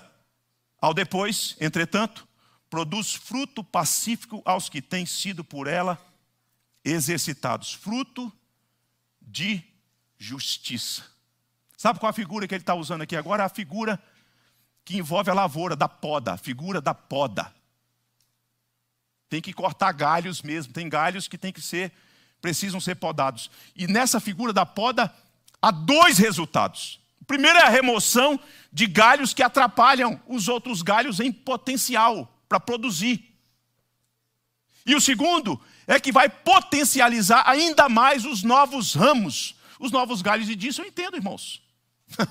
Ao depois, entretanto, produz fruto pacífico aos que têm sido por ela exercitados fruto de justiça. Sabe qual a figura que ele está usando aqui agora? A figura que envolve a lavoura, da poda, a figura da poda tem que cortar galhos mesmo, tem galhos que tem que ser, precisam ser podados. E nessa figura da poda há dois resultados. O primeiro é a remoção de galhos que atrapalham os outros galhos em potencial para produzir. E o segundo é que vai potencializar ainda mais os novos ramos, os novos galhos. E disso eu entendo, irmãos.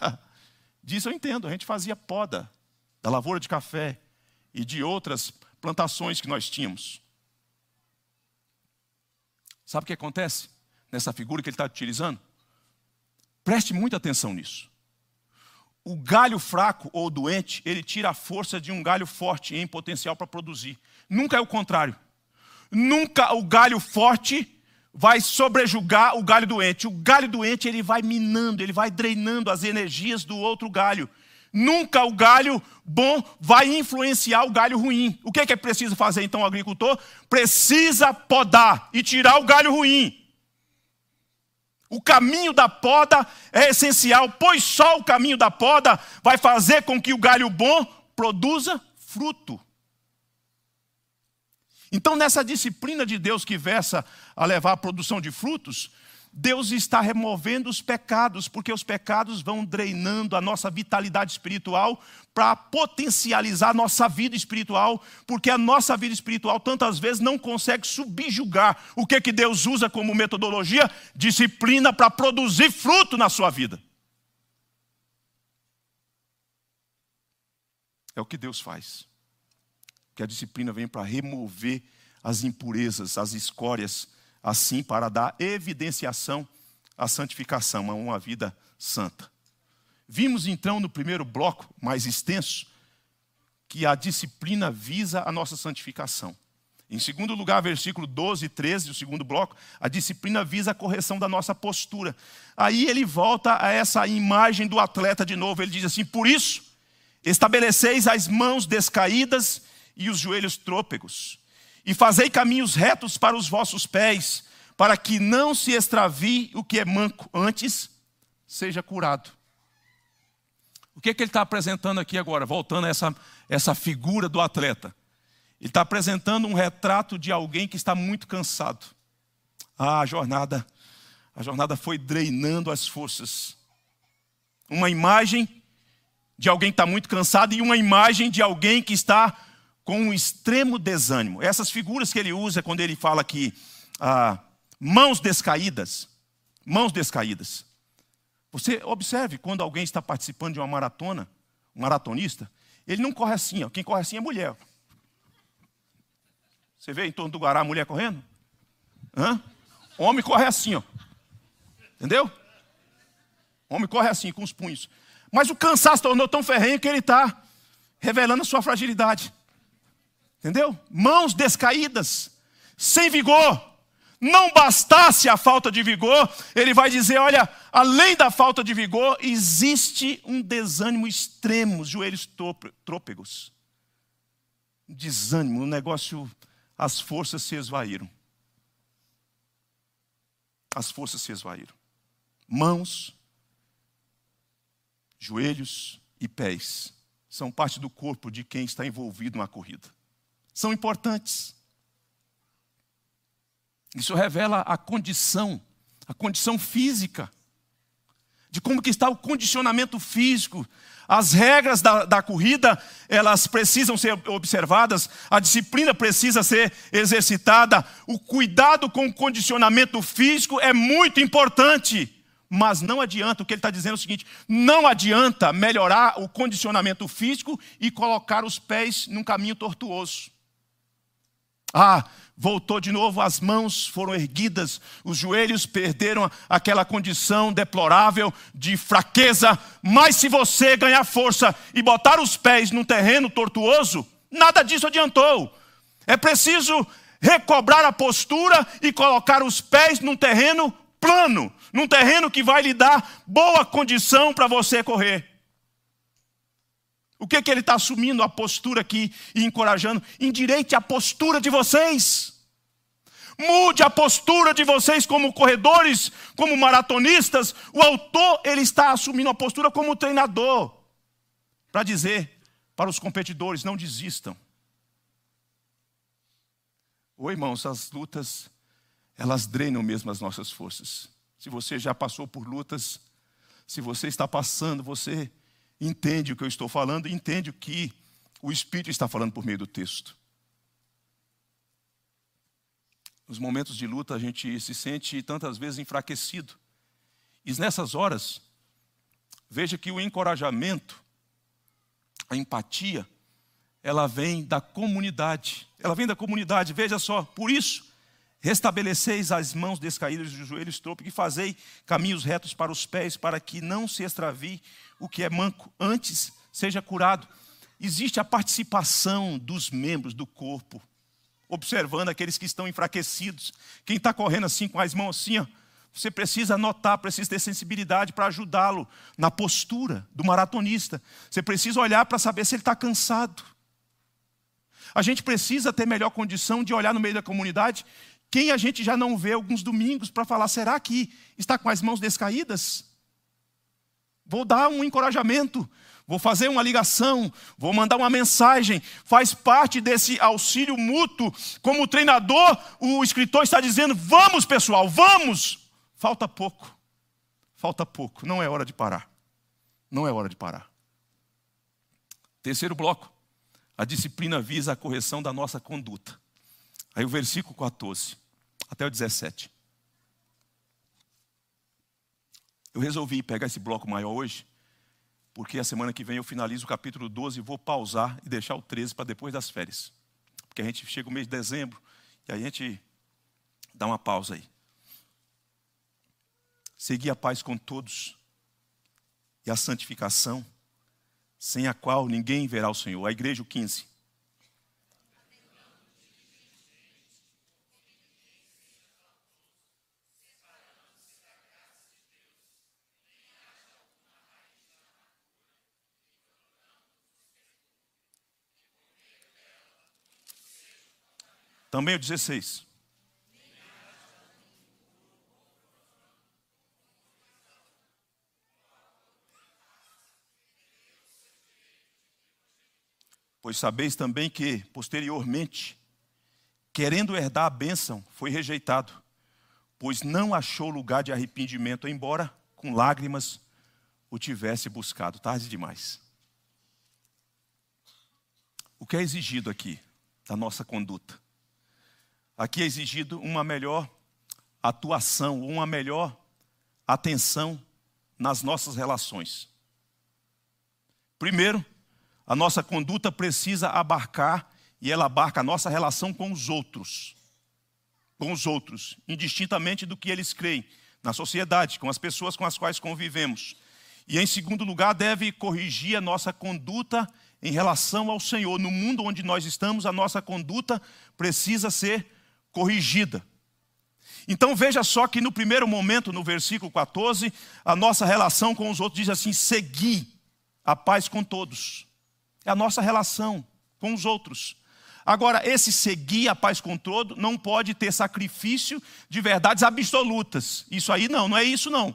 disso eu entendo. A gente fazia poda da lavoura de café e de outras plantações que nós tínhamos. Sabe o que acontece nessa figura que ele está utilizando? Preste muita atenção nisso. O galho fraco ou doente, ele tira a força de um galho forte em potencial para produzir. Nunca é o contrário. Nunca o galho forte vai sobrejugar o galho doente. O galho doente ele vai minando, ele vai drenando as energias do outro galho. Nunca o galho bom vai influenciar o galho ruim. O que é, que é preciso fazer então o agricultor? Precisa podar e tirar o galho ruim. O caminho da poda é essencial, pois só o caminho da poda vai fazer com que o galho bom produza fruto. Então, nessa disciplina de Deus que versa a levar à produção de frutos, Deus está removendo os pecados, porque os pecados vão drenando a nossa vitalidade espiritual para potencializar a nossa vida espiritual, porque a nossa vida espiritual tantas vezes não consegue subjugar o que, que Deus usa como metodologia, disciplina para produzir fruto na sua vida. É o que Deus faz. Que a disciplina vem para remover as impurezas, as escórias assim para dar evidenciação à santificação, a uma vida santa. Vimos então no primeiro bloco, mais extenso, que a disciplina visa a nossa santificação. Em segundo lugar, versículo 12 e 13, o segundo bloco, a disciplina visa a correção da nossa postura. Aí ele volta a essa imagem do atleta de novo. Ele diz assim: Por isso, estabeleceis as mãos descaídas e os joelhos trôpegos e fazei caminhos retos para os vossos pés, para que não se extravie o que é manco, antes seja curado. O que, é que ele está apresentando aqui agora? Voltando a essa, essa figura do atleta. Ele está apresentando um retrato de alguém que está muito cansado. Ah, a jornada, a jornada foi drenando as forças. Uma imagem de alguém que está muito cansado e uma imagem de alguém que está com um extremo desânimo. Essas figuras que ele usa quando ele fala que ah, mãos descaídas, mãos descaídas. Você observe quando alguém está participando de uma maratona, um maratonista, ele não corre assim, ó. quem corre assim é mulher. Você vê em torno do Guará a mulher correndo? Hã? Homem corre assim, ó. Entendeu? Homem corre assim, com os punhos. Mas o cansaço tornou tão ferrenho que ele está revelando a sua fragilidade. Entendeu? Mãos descaídas, sem vigor. Não bastasse a falta de vigor, ele vai dizer: olha, além da falta de vigor, existe um desânimo extremo, joelhos trôpegos. Desânimo, o negócio, as forças se esvaíram. As forças se esvaíram. Mãos, joelhos e pés são parte do corpo de quem está envolvido na corrida são importantes. Isso revela a condição, a condição física, de como que está o condicionamento físico. As regras da, da corrida, elas precisam ser observadas, a disciplina precisa ser exercitada, o cuidado com o condicionamento físico é muito importante. Mas não adianta, o que ele está dizendo é o seguinte: não adianta melhorar o condicionamento físico e colocar os pés num caminho tortuoso. Ah, voltou de novo, as mãos foram erguidas, os joelhos perderam aquela condição deplorável de fraqueza. Mas se você ganhar força e botar os pés num terreno tortuoso, nada disso adiantou. É preciso recobrar a postura e colocar os pés num terreno plano, num terreno que vai lhe dar boa condição para você correr. O que, é que ele está assumindo a postura aqui e encorajando? Endireite a postura de vocês. Mude a postura de vocês como corredores, como maratonistas. O autor, ele está assumindo a postura como treinador. Para dizer para os competidores, não desistam. Oi, irmãos, as lutas, elas drenam mesmo as nossas forças. Se você já passou por lutas, se você está passando, você entende o que eu estou falando, entende o que o Espírito está falando por meio do texto. Nos momentos de luta, a gente se sente tantas vezes enfraquecido. E nessas horas, veja que o encorajamento, a empatia, ela vem da comunidade. Ela vem da comunidade. Veja só, por isso, Restabeleceis as mãos descaídas e os joelhos tropos, e fazei caminhos retos para os pés, para que não se extravie o que é manco, antes seja curado. Existe a participação dos membros do corpo, observando aqueles que estão enfraquecidos. Quem está correndo assim com as mãos assim, ó, você precisa notar, precisa ter sensibilidade para ajudá-lo na postura do maratonista. Você precisa olhar para saber se ele está cansado. A gente precisa ter melhor condição de olhar no meio da comunidade quem a gente já não vê alguns domingos para falar, será que está com as mãos descaídas? Vou dar um encorajamento, vou fazer uma ligação, vou mandar uma mensagem. Faz parte desse auxílio mútuo. Como o treinador, o escritor está dizendo: vamos, pessoal, vamos! Falta pouco, falta pouco, não é hora de parar. Não é hora de parar. Terceiro bloco: a disciplina visa a correção da nossa conduta. Aí o versículo 14 até o 17. Eu resolvi pegar esse bloco maior hoje, porque a semana que vem eu finalizo o capítulo 12 e vou pausar e deixar o 13 para depois das férias. Porque a gente chega o mês de dezembro e a gente dá uma pausa aí. Segui a paz com todos e a santificação, sem a qual ninguém verá o Senhor. A igreja, o 15. Também o 16. Pois sabeis também que, posteriormente, querendo herdar a bênção, foi rejeitado, pois não achou lugar de arrependimento, embora com lágrimas o tivesse buscado. Tarde demais. O que é exigido aqui da nossa conduta? Aqui é exigido uma melhor atuação, uma melhor atenção nas nossas relações. Primeiro, a nossa conduta precisa abarcar e ela abarca a nossa relação com os outros. Com os outros, indistintamente do que eles creem, na sociedade, com as pessoas com as quais convivemos. E em segundo lugar, deve corrigir a nossa conduta em relação ao Senhor. No mundo onde nós estamos, a nossa conduta precisa ser corrigida. Então veja só que no primeiro momento, no versículo 14, a nossa relação com os outros diz assim: segui a paz com todos. É a nossa relação com os outros. Agora, esse seguir a paz com todo não pode ter sacrifício de verdades absolutas. Isso aí não, não é isso não.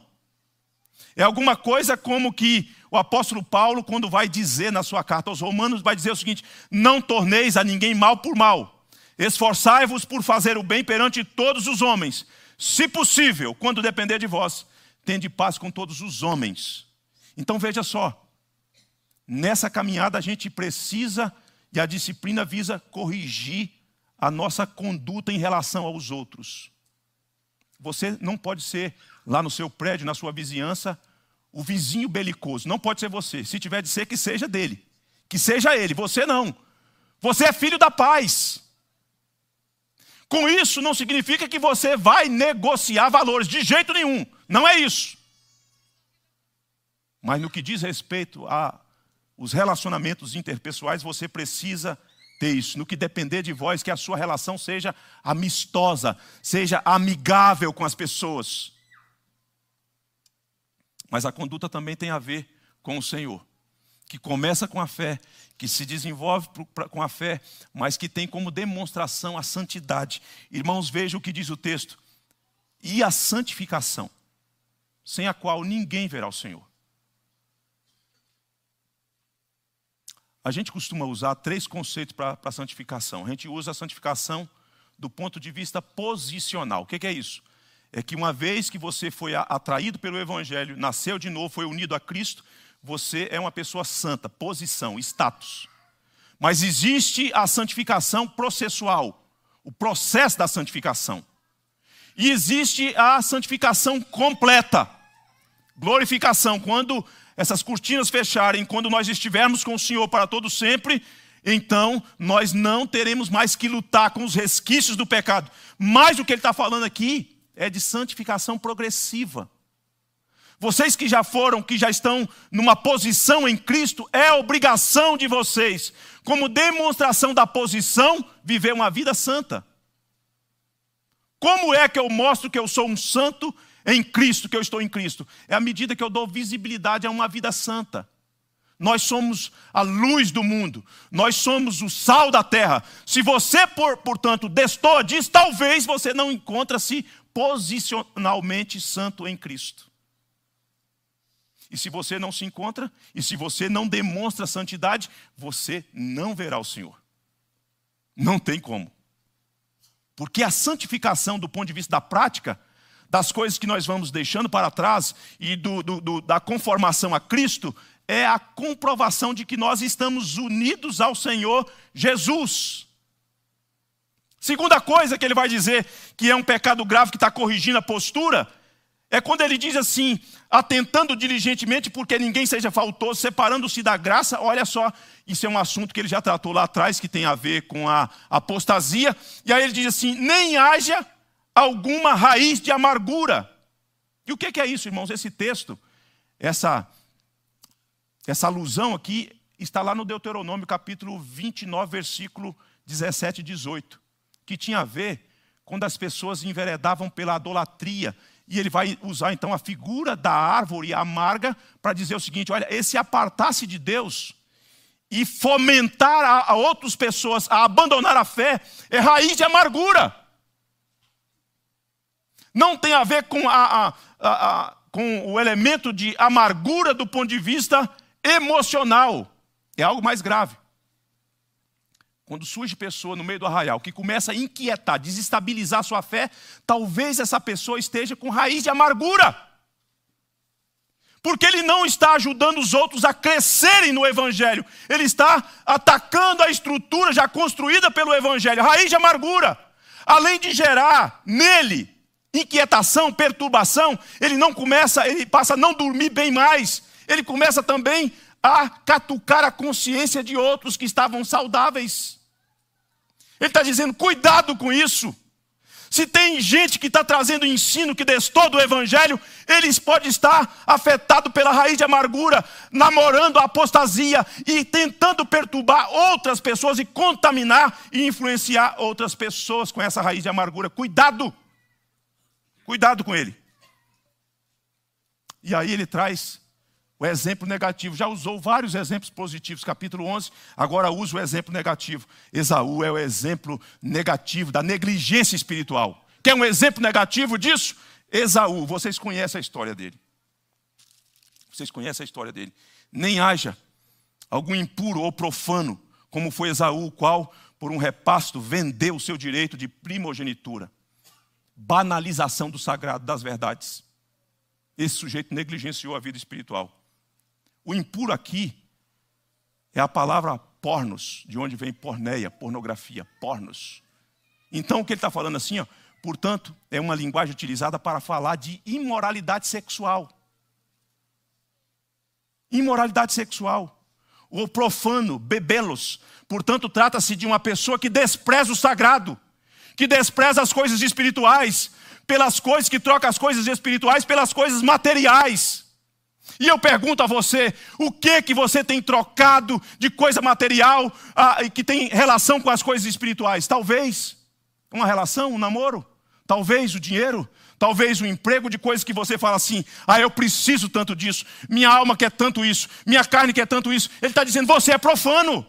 É alguma coisa como que o apóstolo Paulo, quando vai dizer na sua carta aos Romanos, vai dizer o seguinte: não torneis a ninguém mal por mal. Esforçai-vos por fazer o bem perante todos os homens. Se possível, quando depender de vós, tende paz com todos os homens. Então veja só, nessa caminhada a gente precisa, e a disciplina visa corrigir a nossa conduta em relação aos outros. Você não pode ser lá no seu prédio, na sua vizinhança, o vizinho belicoso. Não pode ser você. Se tiver de ser, que seja dele. Que seja ele. Você não. Você é filho da paz. Com isso, não significa que você vai negociar valores, de jeito nenhum. Não é isso. Mas no que diz respeito a os relacionamentos interpessoais, você precisa ter isso. No que depender de vós, que a sua relação seja amistosa, seja amigável com as pessoas. Mas a conduta também tem a ver com o Senhor, que começa com a fé que se desenvolve com a fé, mas que tem como demonstração a santidade. Irmãos, vejam o que diz o texto. E a santificação, sem a qual ninguém verá o Senhor. A gente costuma usar três conceitos para a santificação. A gente usa a santificação do ponto de vista posicional. O que, que é isso? É que uma vez que você foi atraído pelo Evangelho, nasceu de novo, foi unido a Cristo, você é uma pessoa santa, posição, status. Mas existe a santificação processual, o processo da santificação. E existe a santificação completa, glorificação, quando essas cortinas fecharem, quando nós estivermos com o Senhor para todo sempre, então nós não teremos mais que lutar com os resquícios do pecado. Mas o que ele está falando aqui é de santificação progressiva. Vocês que já foram, que já estão numa posição em Cristo, é obrigação de vocês, como demonstração da posição, viver uma vida santa. Como é que eu mostro que eu sou um santo em Cristo, que eu estou em Cristo? É à medida que eu dou visibilidade a uma vida santa. Nós somos a luz do mundo, nós somos o sal da terra. Se você, portanto, destoa disso, talvez você não encontre-se posicionalmente santo em Cristo. E se você não se encontra, e se você não demonstra santidade, você não verá o Senhor. Não tem como. Porque a santificação, do ponto de vista da prática, das coisas que nós vamos deixando para trás e do, do, do, da conformação a Cristo, é a comprovação de que nós estamos unidos ao Senhor Jesus. Segunda coisa que ele vai dizer que é um pecado grave que está corrigindo a postura, é quando ele diz assim: atentando diligentemente porque ninguém seja faltoso, separando-se da graça. Olha só, isso é um assunto que ele já tratou lá atrás, que tem a ver com a apostasia. E aí ele diz assim: nem haja alguma raiz de amargura. E o que é isso, irmãos? Esse texto, essa, essa alusão aqui, está lá no Deuteronômio, capítulo 29, versículo 17 e 18, que tinha a ver quando as pessoas enveredavam pela idolatria e ele vai usar então a figura da árvore amarga para dizer o seguinte: olha, esse apartar-se de Deus e fomentar a, a outras pessoas a abandonar a fé é raiz de amargura. Não tem a ver com, a, a, com o elemento de amargura do ponto de vista emocional. É algo mais grave quando surge pessoa no meio do arraial que começa a inquietar, desestabilizar sua fé, talvez essa pessoa esteja com raiz de amargura. Porque ele não está ajudando os outros a crescerem no Evangelho, ele está atacando a estrutura já construída pelo Evangelho, raiz de amargura. Além de gerar nele inquietação, perturbação, ele não começa, ele passa a não dormir bem mais, ele começa também a catucar a consciência de outros que estavam saudáveis. Ele está dizendo: cuidado com isso. Se tem gente que está trazendo ensino que destou do Evangelho, eles podem estar afetados pela raiz de amargura, namorando a apostasia e tentando perturbar outras pessoas e contaminar e influenciar outras pessoas com essa raiz de amargura. Cuidado! Cuidado com ele. E aí ele traz o exemplo negativo. Já usou vários exemplos positivos, capítulo 11, agora usa o exemplo negativo. Esaú é o exemplo negativo da negligência espiritual. Quer um exemplo negativo disso? Esaú, vocês conhecem a história dele. Vocês conhecem a história dele. Nem haja algum impuro ou profano, como foi Esaú, o qual, por um repasto, vendeu o seu direito de primogenitura. Banalização do sagrado, das verdades. Esse sujeito negligenciou a vida espiritual. O impuro aqui é a palavra pornos, de onde vem porneia, pornografia, pornos. Então o que ele está falando assim, ó, portanto, é uma linguagem utilizada para falar de imoralidade sexual. Imoralidade sexual. O profano, bebelos. Portanto, trata-se de uma pessoa que despreza o sagrado, que despreza as coisas espirituais, pelas coisas que troca as coisas espirituais pelas coisas materiais. E eu pergunto a você, o que que você tem trocado de coisa material ah, que tem relação com as coisas espirituais? Talvez uma relação, um namoro, talvez o dinheiro, talvez o emprego de coisas que você fala assim: ah, eu preciso tanto disso, minha alma quer tanto isso, minha carne quer tanto isso. Ele está dizendo: você é profano.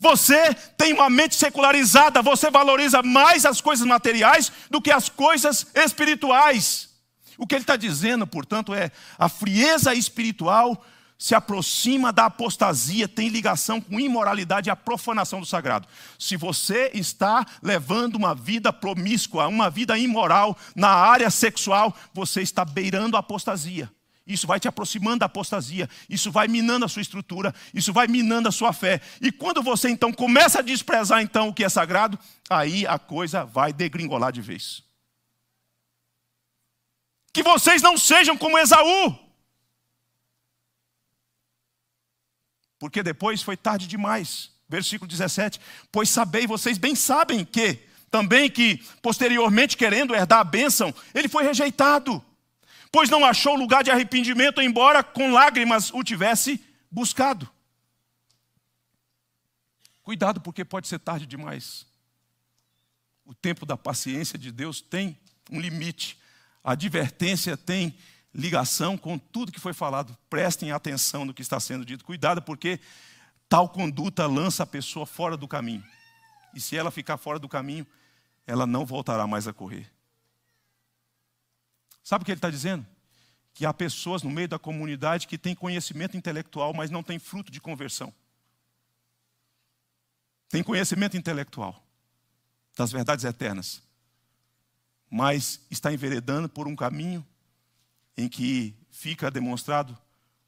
Você tem uma mente secularizada, você valoriza mais as coisas materiais do que as coisas espirituais. O que ele está dizendo, portanto, é a frieza espiritual se aproxima da apostasia, tem ligação com imoralidade e a profanação do sagrado. Se você está levando uma vida promíscua, uma vida imoral na área sexual, você está beirando a apostasia. Isso vai te aproximando da apostasia, isso vai minando a sua estrutura, isso vai minando a sua fé. E quando você então começa a desprezar então o que é sagrado, aí a coisa vai degringolar de vez que vocês não sejam como Esaú. Porque depois foi tarde demais. Versículo 17: Pois sabei, vocês bem sabem que, também que, posteriormente, querendo herdar a bênção, ele foi rejeitado, pois não achou lugar de arrependimento, embora com lágrimas o tivesse buscado. Cuidado, porque pode ser tarde demais. O tempo da paciência de Deus tem um limite. A advertência tem ligação com tudo que foi falado. Prestem atenção no que está sendo dito. Cuidado, porque tal conduta lança a pessoa fora do caminho. E se ela ficar fora do caminho, ela não voltará mais a correr. Sabe o que ele está dizendo? Que há pessoas no meio da comunidade que têm conhecimento intelectual, mas não têm fruto de conversão. Tem conhecimento intelectual das verdades eternas, mas está enveredando por um caminho em que fica demonstrado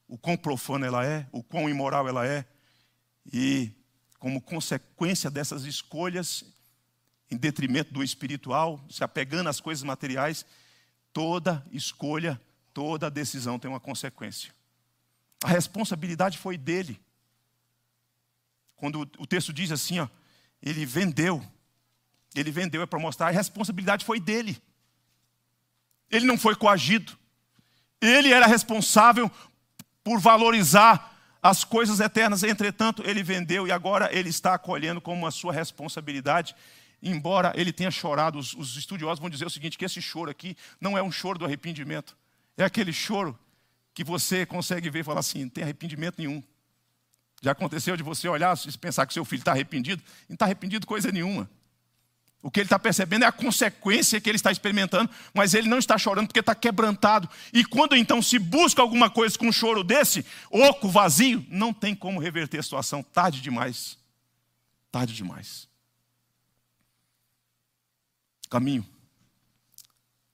o quão profana ela é, o quão imoral ela é, e como consequência dessas escolhas, em detrimento do espiritual, se apegando às coisas materiais, toda escolha, toda decisão tem uma consequência. A responsabilidade foi dele. Quando o texto diz assim, ó, ele vendeu ele vendeu é para mostrar, a responsabilidade foi dele. Ele não foi coagido. Ele era responsável por valorizar as coisas eternas. Entretanto, ele vendeu e agora ele está acolhendo como a sua responsabilidade. Embora ele tenha chorado, os, os estudiosos vão dizer o seguinte: que esse choro aqui não é um choro do arrependimento, é aquele choro que você consegue ver e falar assim: não tem arrependimento nenhum. Já aconteceu de você olhar e pensar que seu filho está arrependido? Não está arrependido coisa nenhuma. O que ele está percebendo é a consequência que ele está experimentando, mas ele não está chorando porque está quebrantado. E quando então se busca alguma coisa com um choro desse, oco, vazio, não tem como reverter a situação. Tarde demais. Tarde demais. Caminho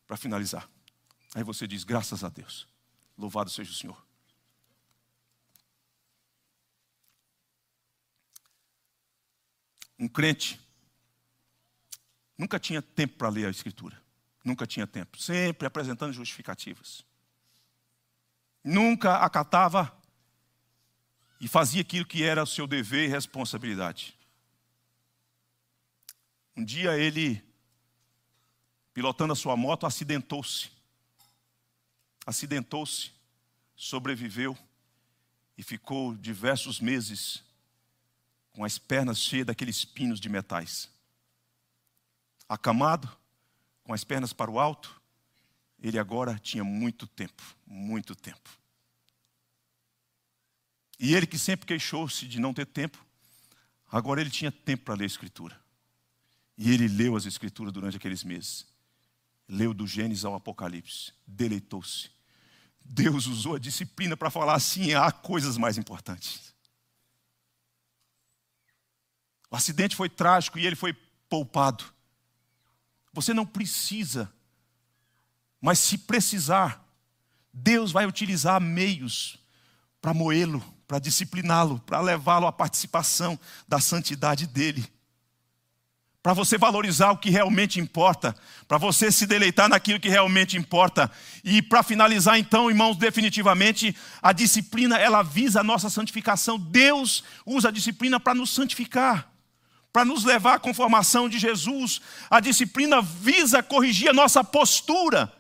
para finalizar. Aí você diz: graças a Deus, louvado seja o Senhor. Um crente Nunca tinha tempo para ler a Escritura. Nunca tinha tempo. Sempre apresentando justificativas. Nunca acatava e fazia aquilo que era o seu dever e responsabilidade. Um dia ele, pilotando a sua moto, acidentou-se. Acidentou-se, sobreviveu e ficou diversos meses com as pernas cheias daqueles pinos de metais acamado, com as pernas para o alto, ele agora tinha muito tempo, muito tempo. E ele que sempre queixou-se de não ter tempo, agora ele tinha tempo para ler a Escritura. E ele leu as Escrituras durante aqueles meses. Leu do Gênesis ao Apocalipse, deleitou-se. Deus usou a disciplina para falar assim: há coisas mais importantes. O acidente foi trágico e ele foi poupado. Você não precisa. Mas se precisar, Deus vai utilizar meios para moê-lo, para discipliná-lo, para levá-lo à participação da santidade dele. Para você valorizar o que realmente importa, para você se deleitar naquilo que realmente importa. E para finalizar então, irmãos, definitivamente, a disciplina ela visa a nossa santificação. Deus usa a disciplina para nos santificar para nos levar à conformação de Jesus. A disciplina visa corrigir a nossa postura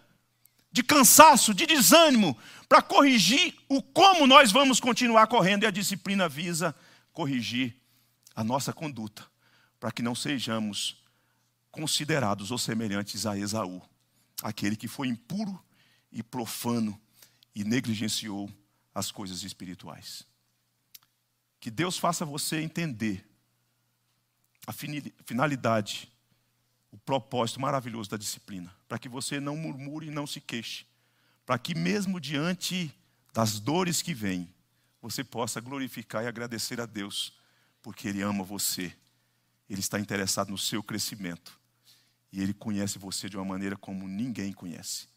de cansaço, de desânimo, para corrigir o como nós vamos continuar correndo, e a disciplina visa corrigir a nossa conduta, para que não sejamos considerados ou semelhantes a Esaú, aquele que foi impuro e profano e negligenciou as coisas espirituais. Que Deus faça você entender a finalidade, o propósito maravilhoso da disciplina, para que você não murmure e não se queixe, para que mesmo diante das dores que vêm, você possa glorificar e agradecer a Deus, porque Ele ama você, Ele está interessado no seu crescimento e Ele conhece você de uma maneira como ninguém conhece.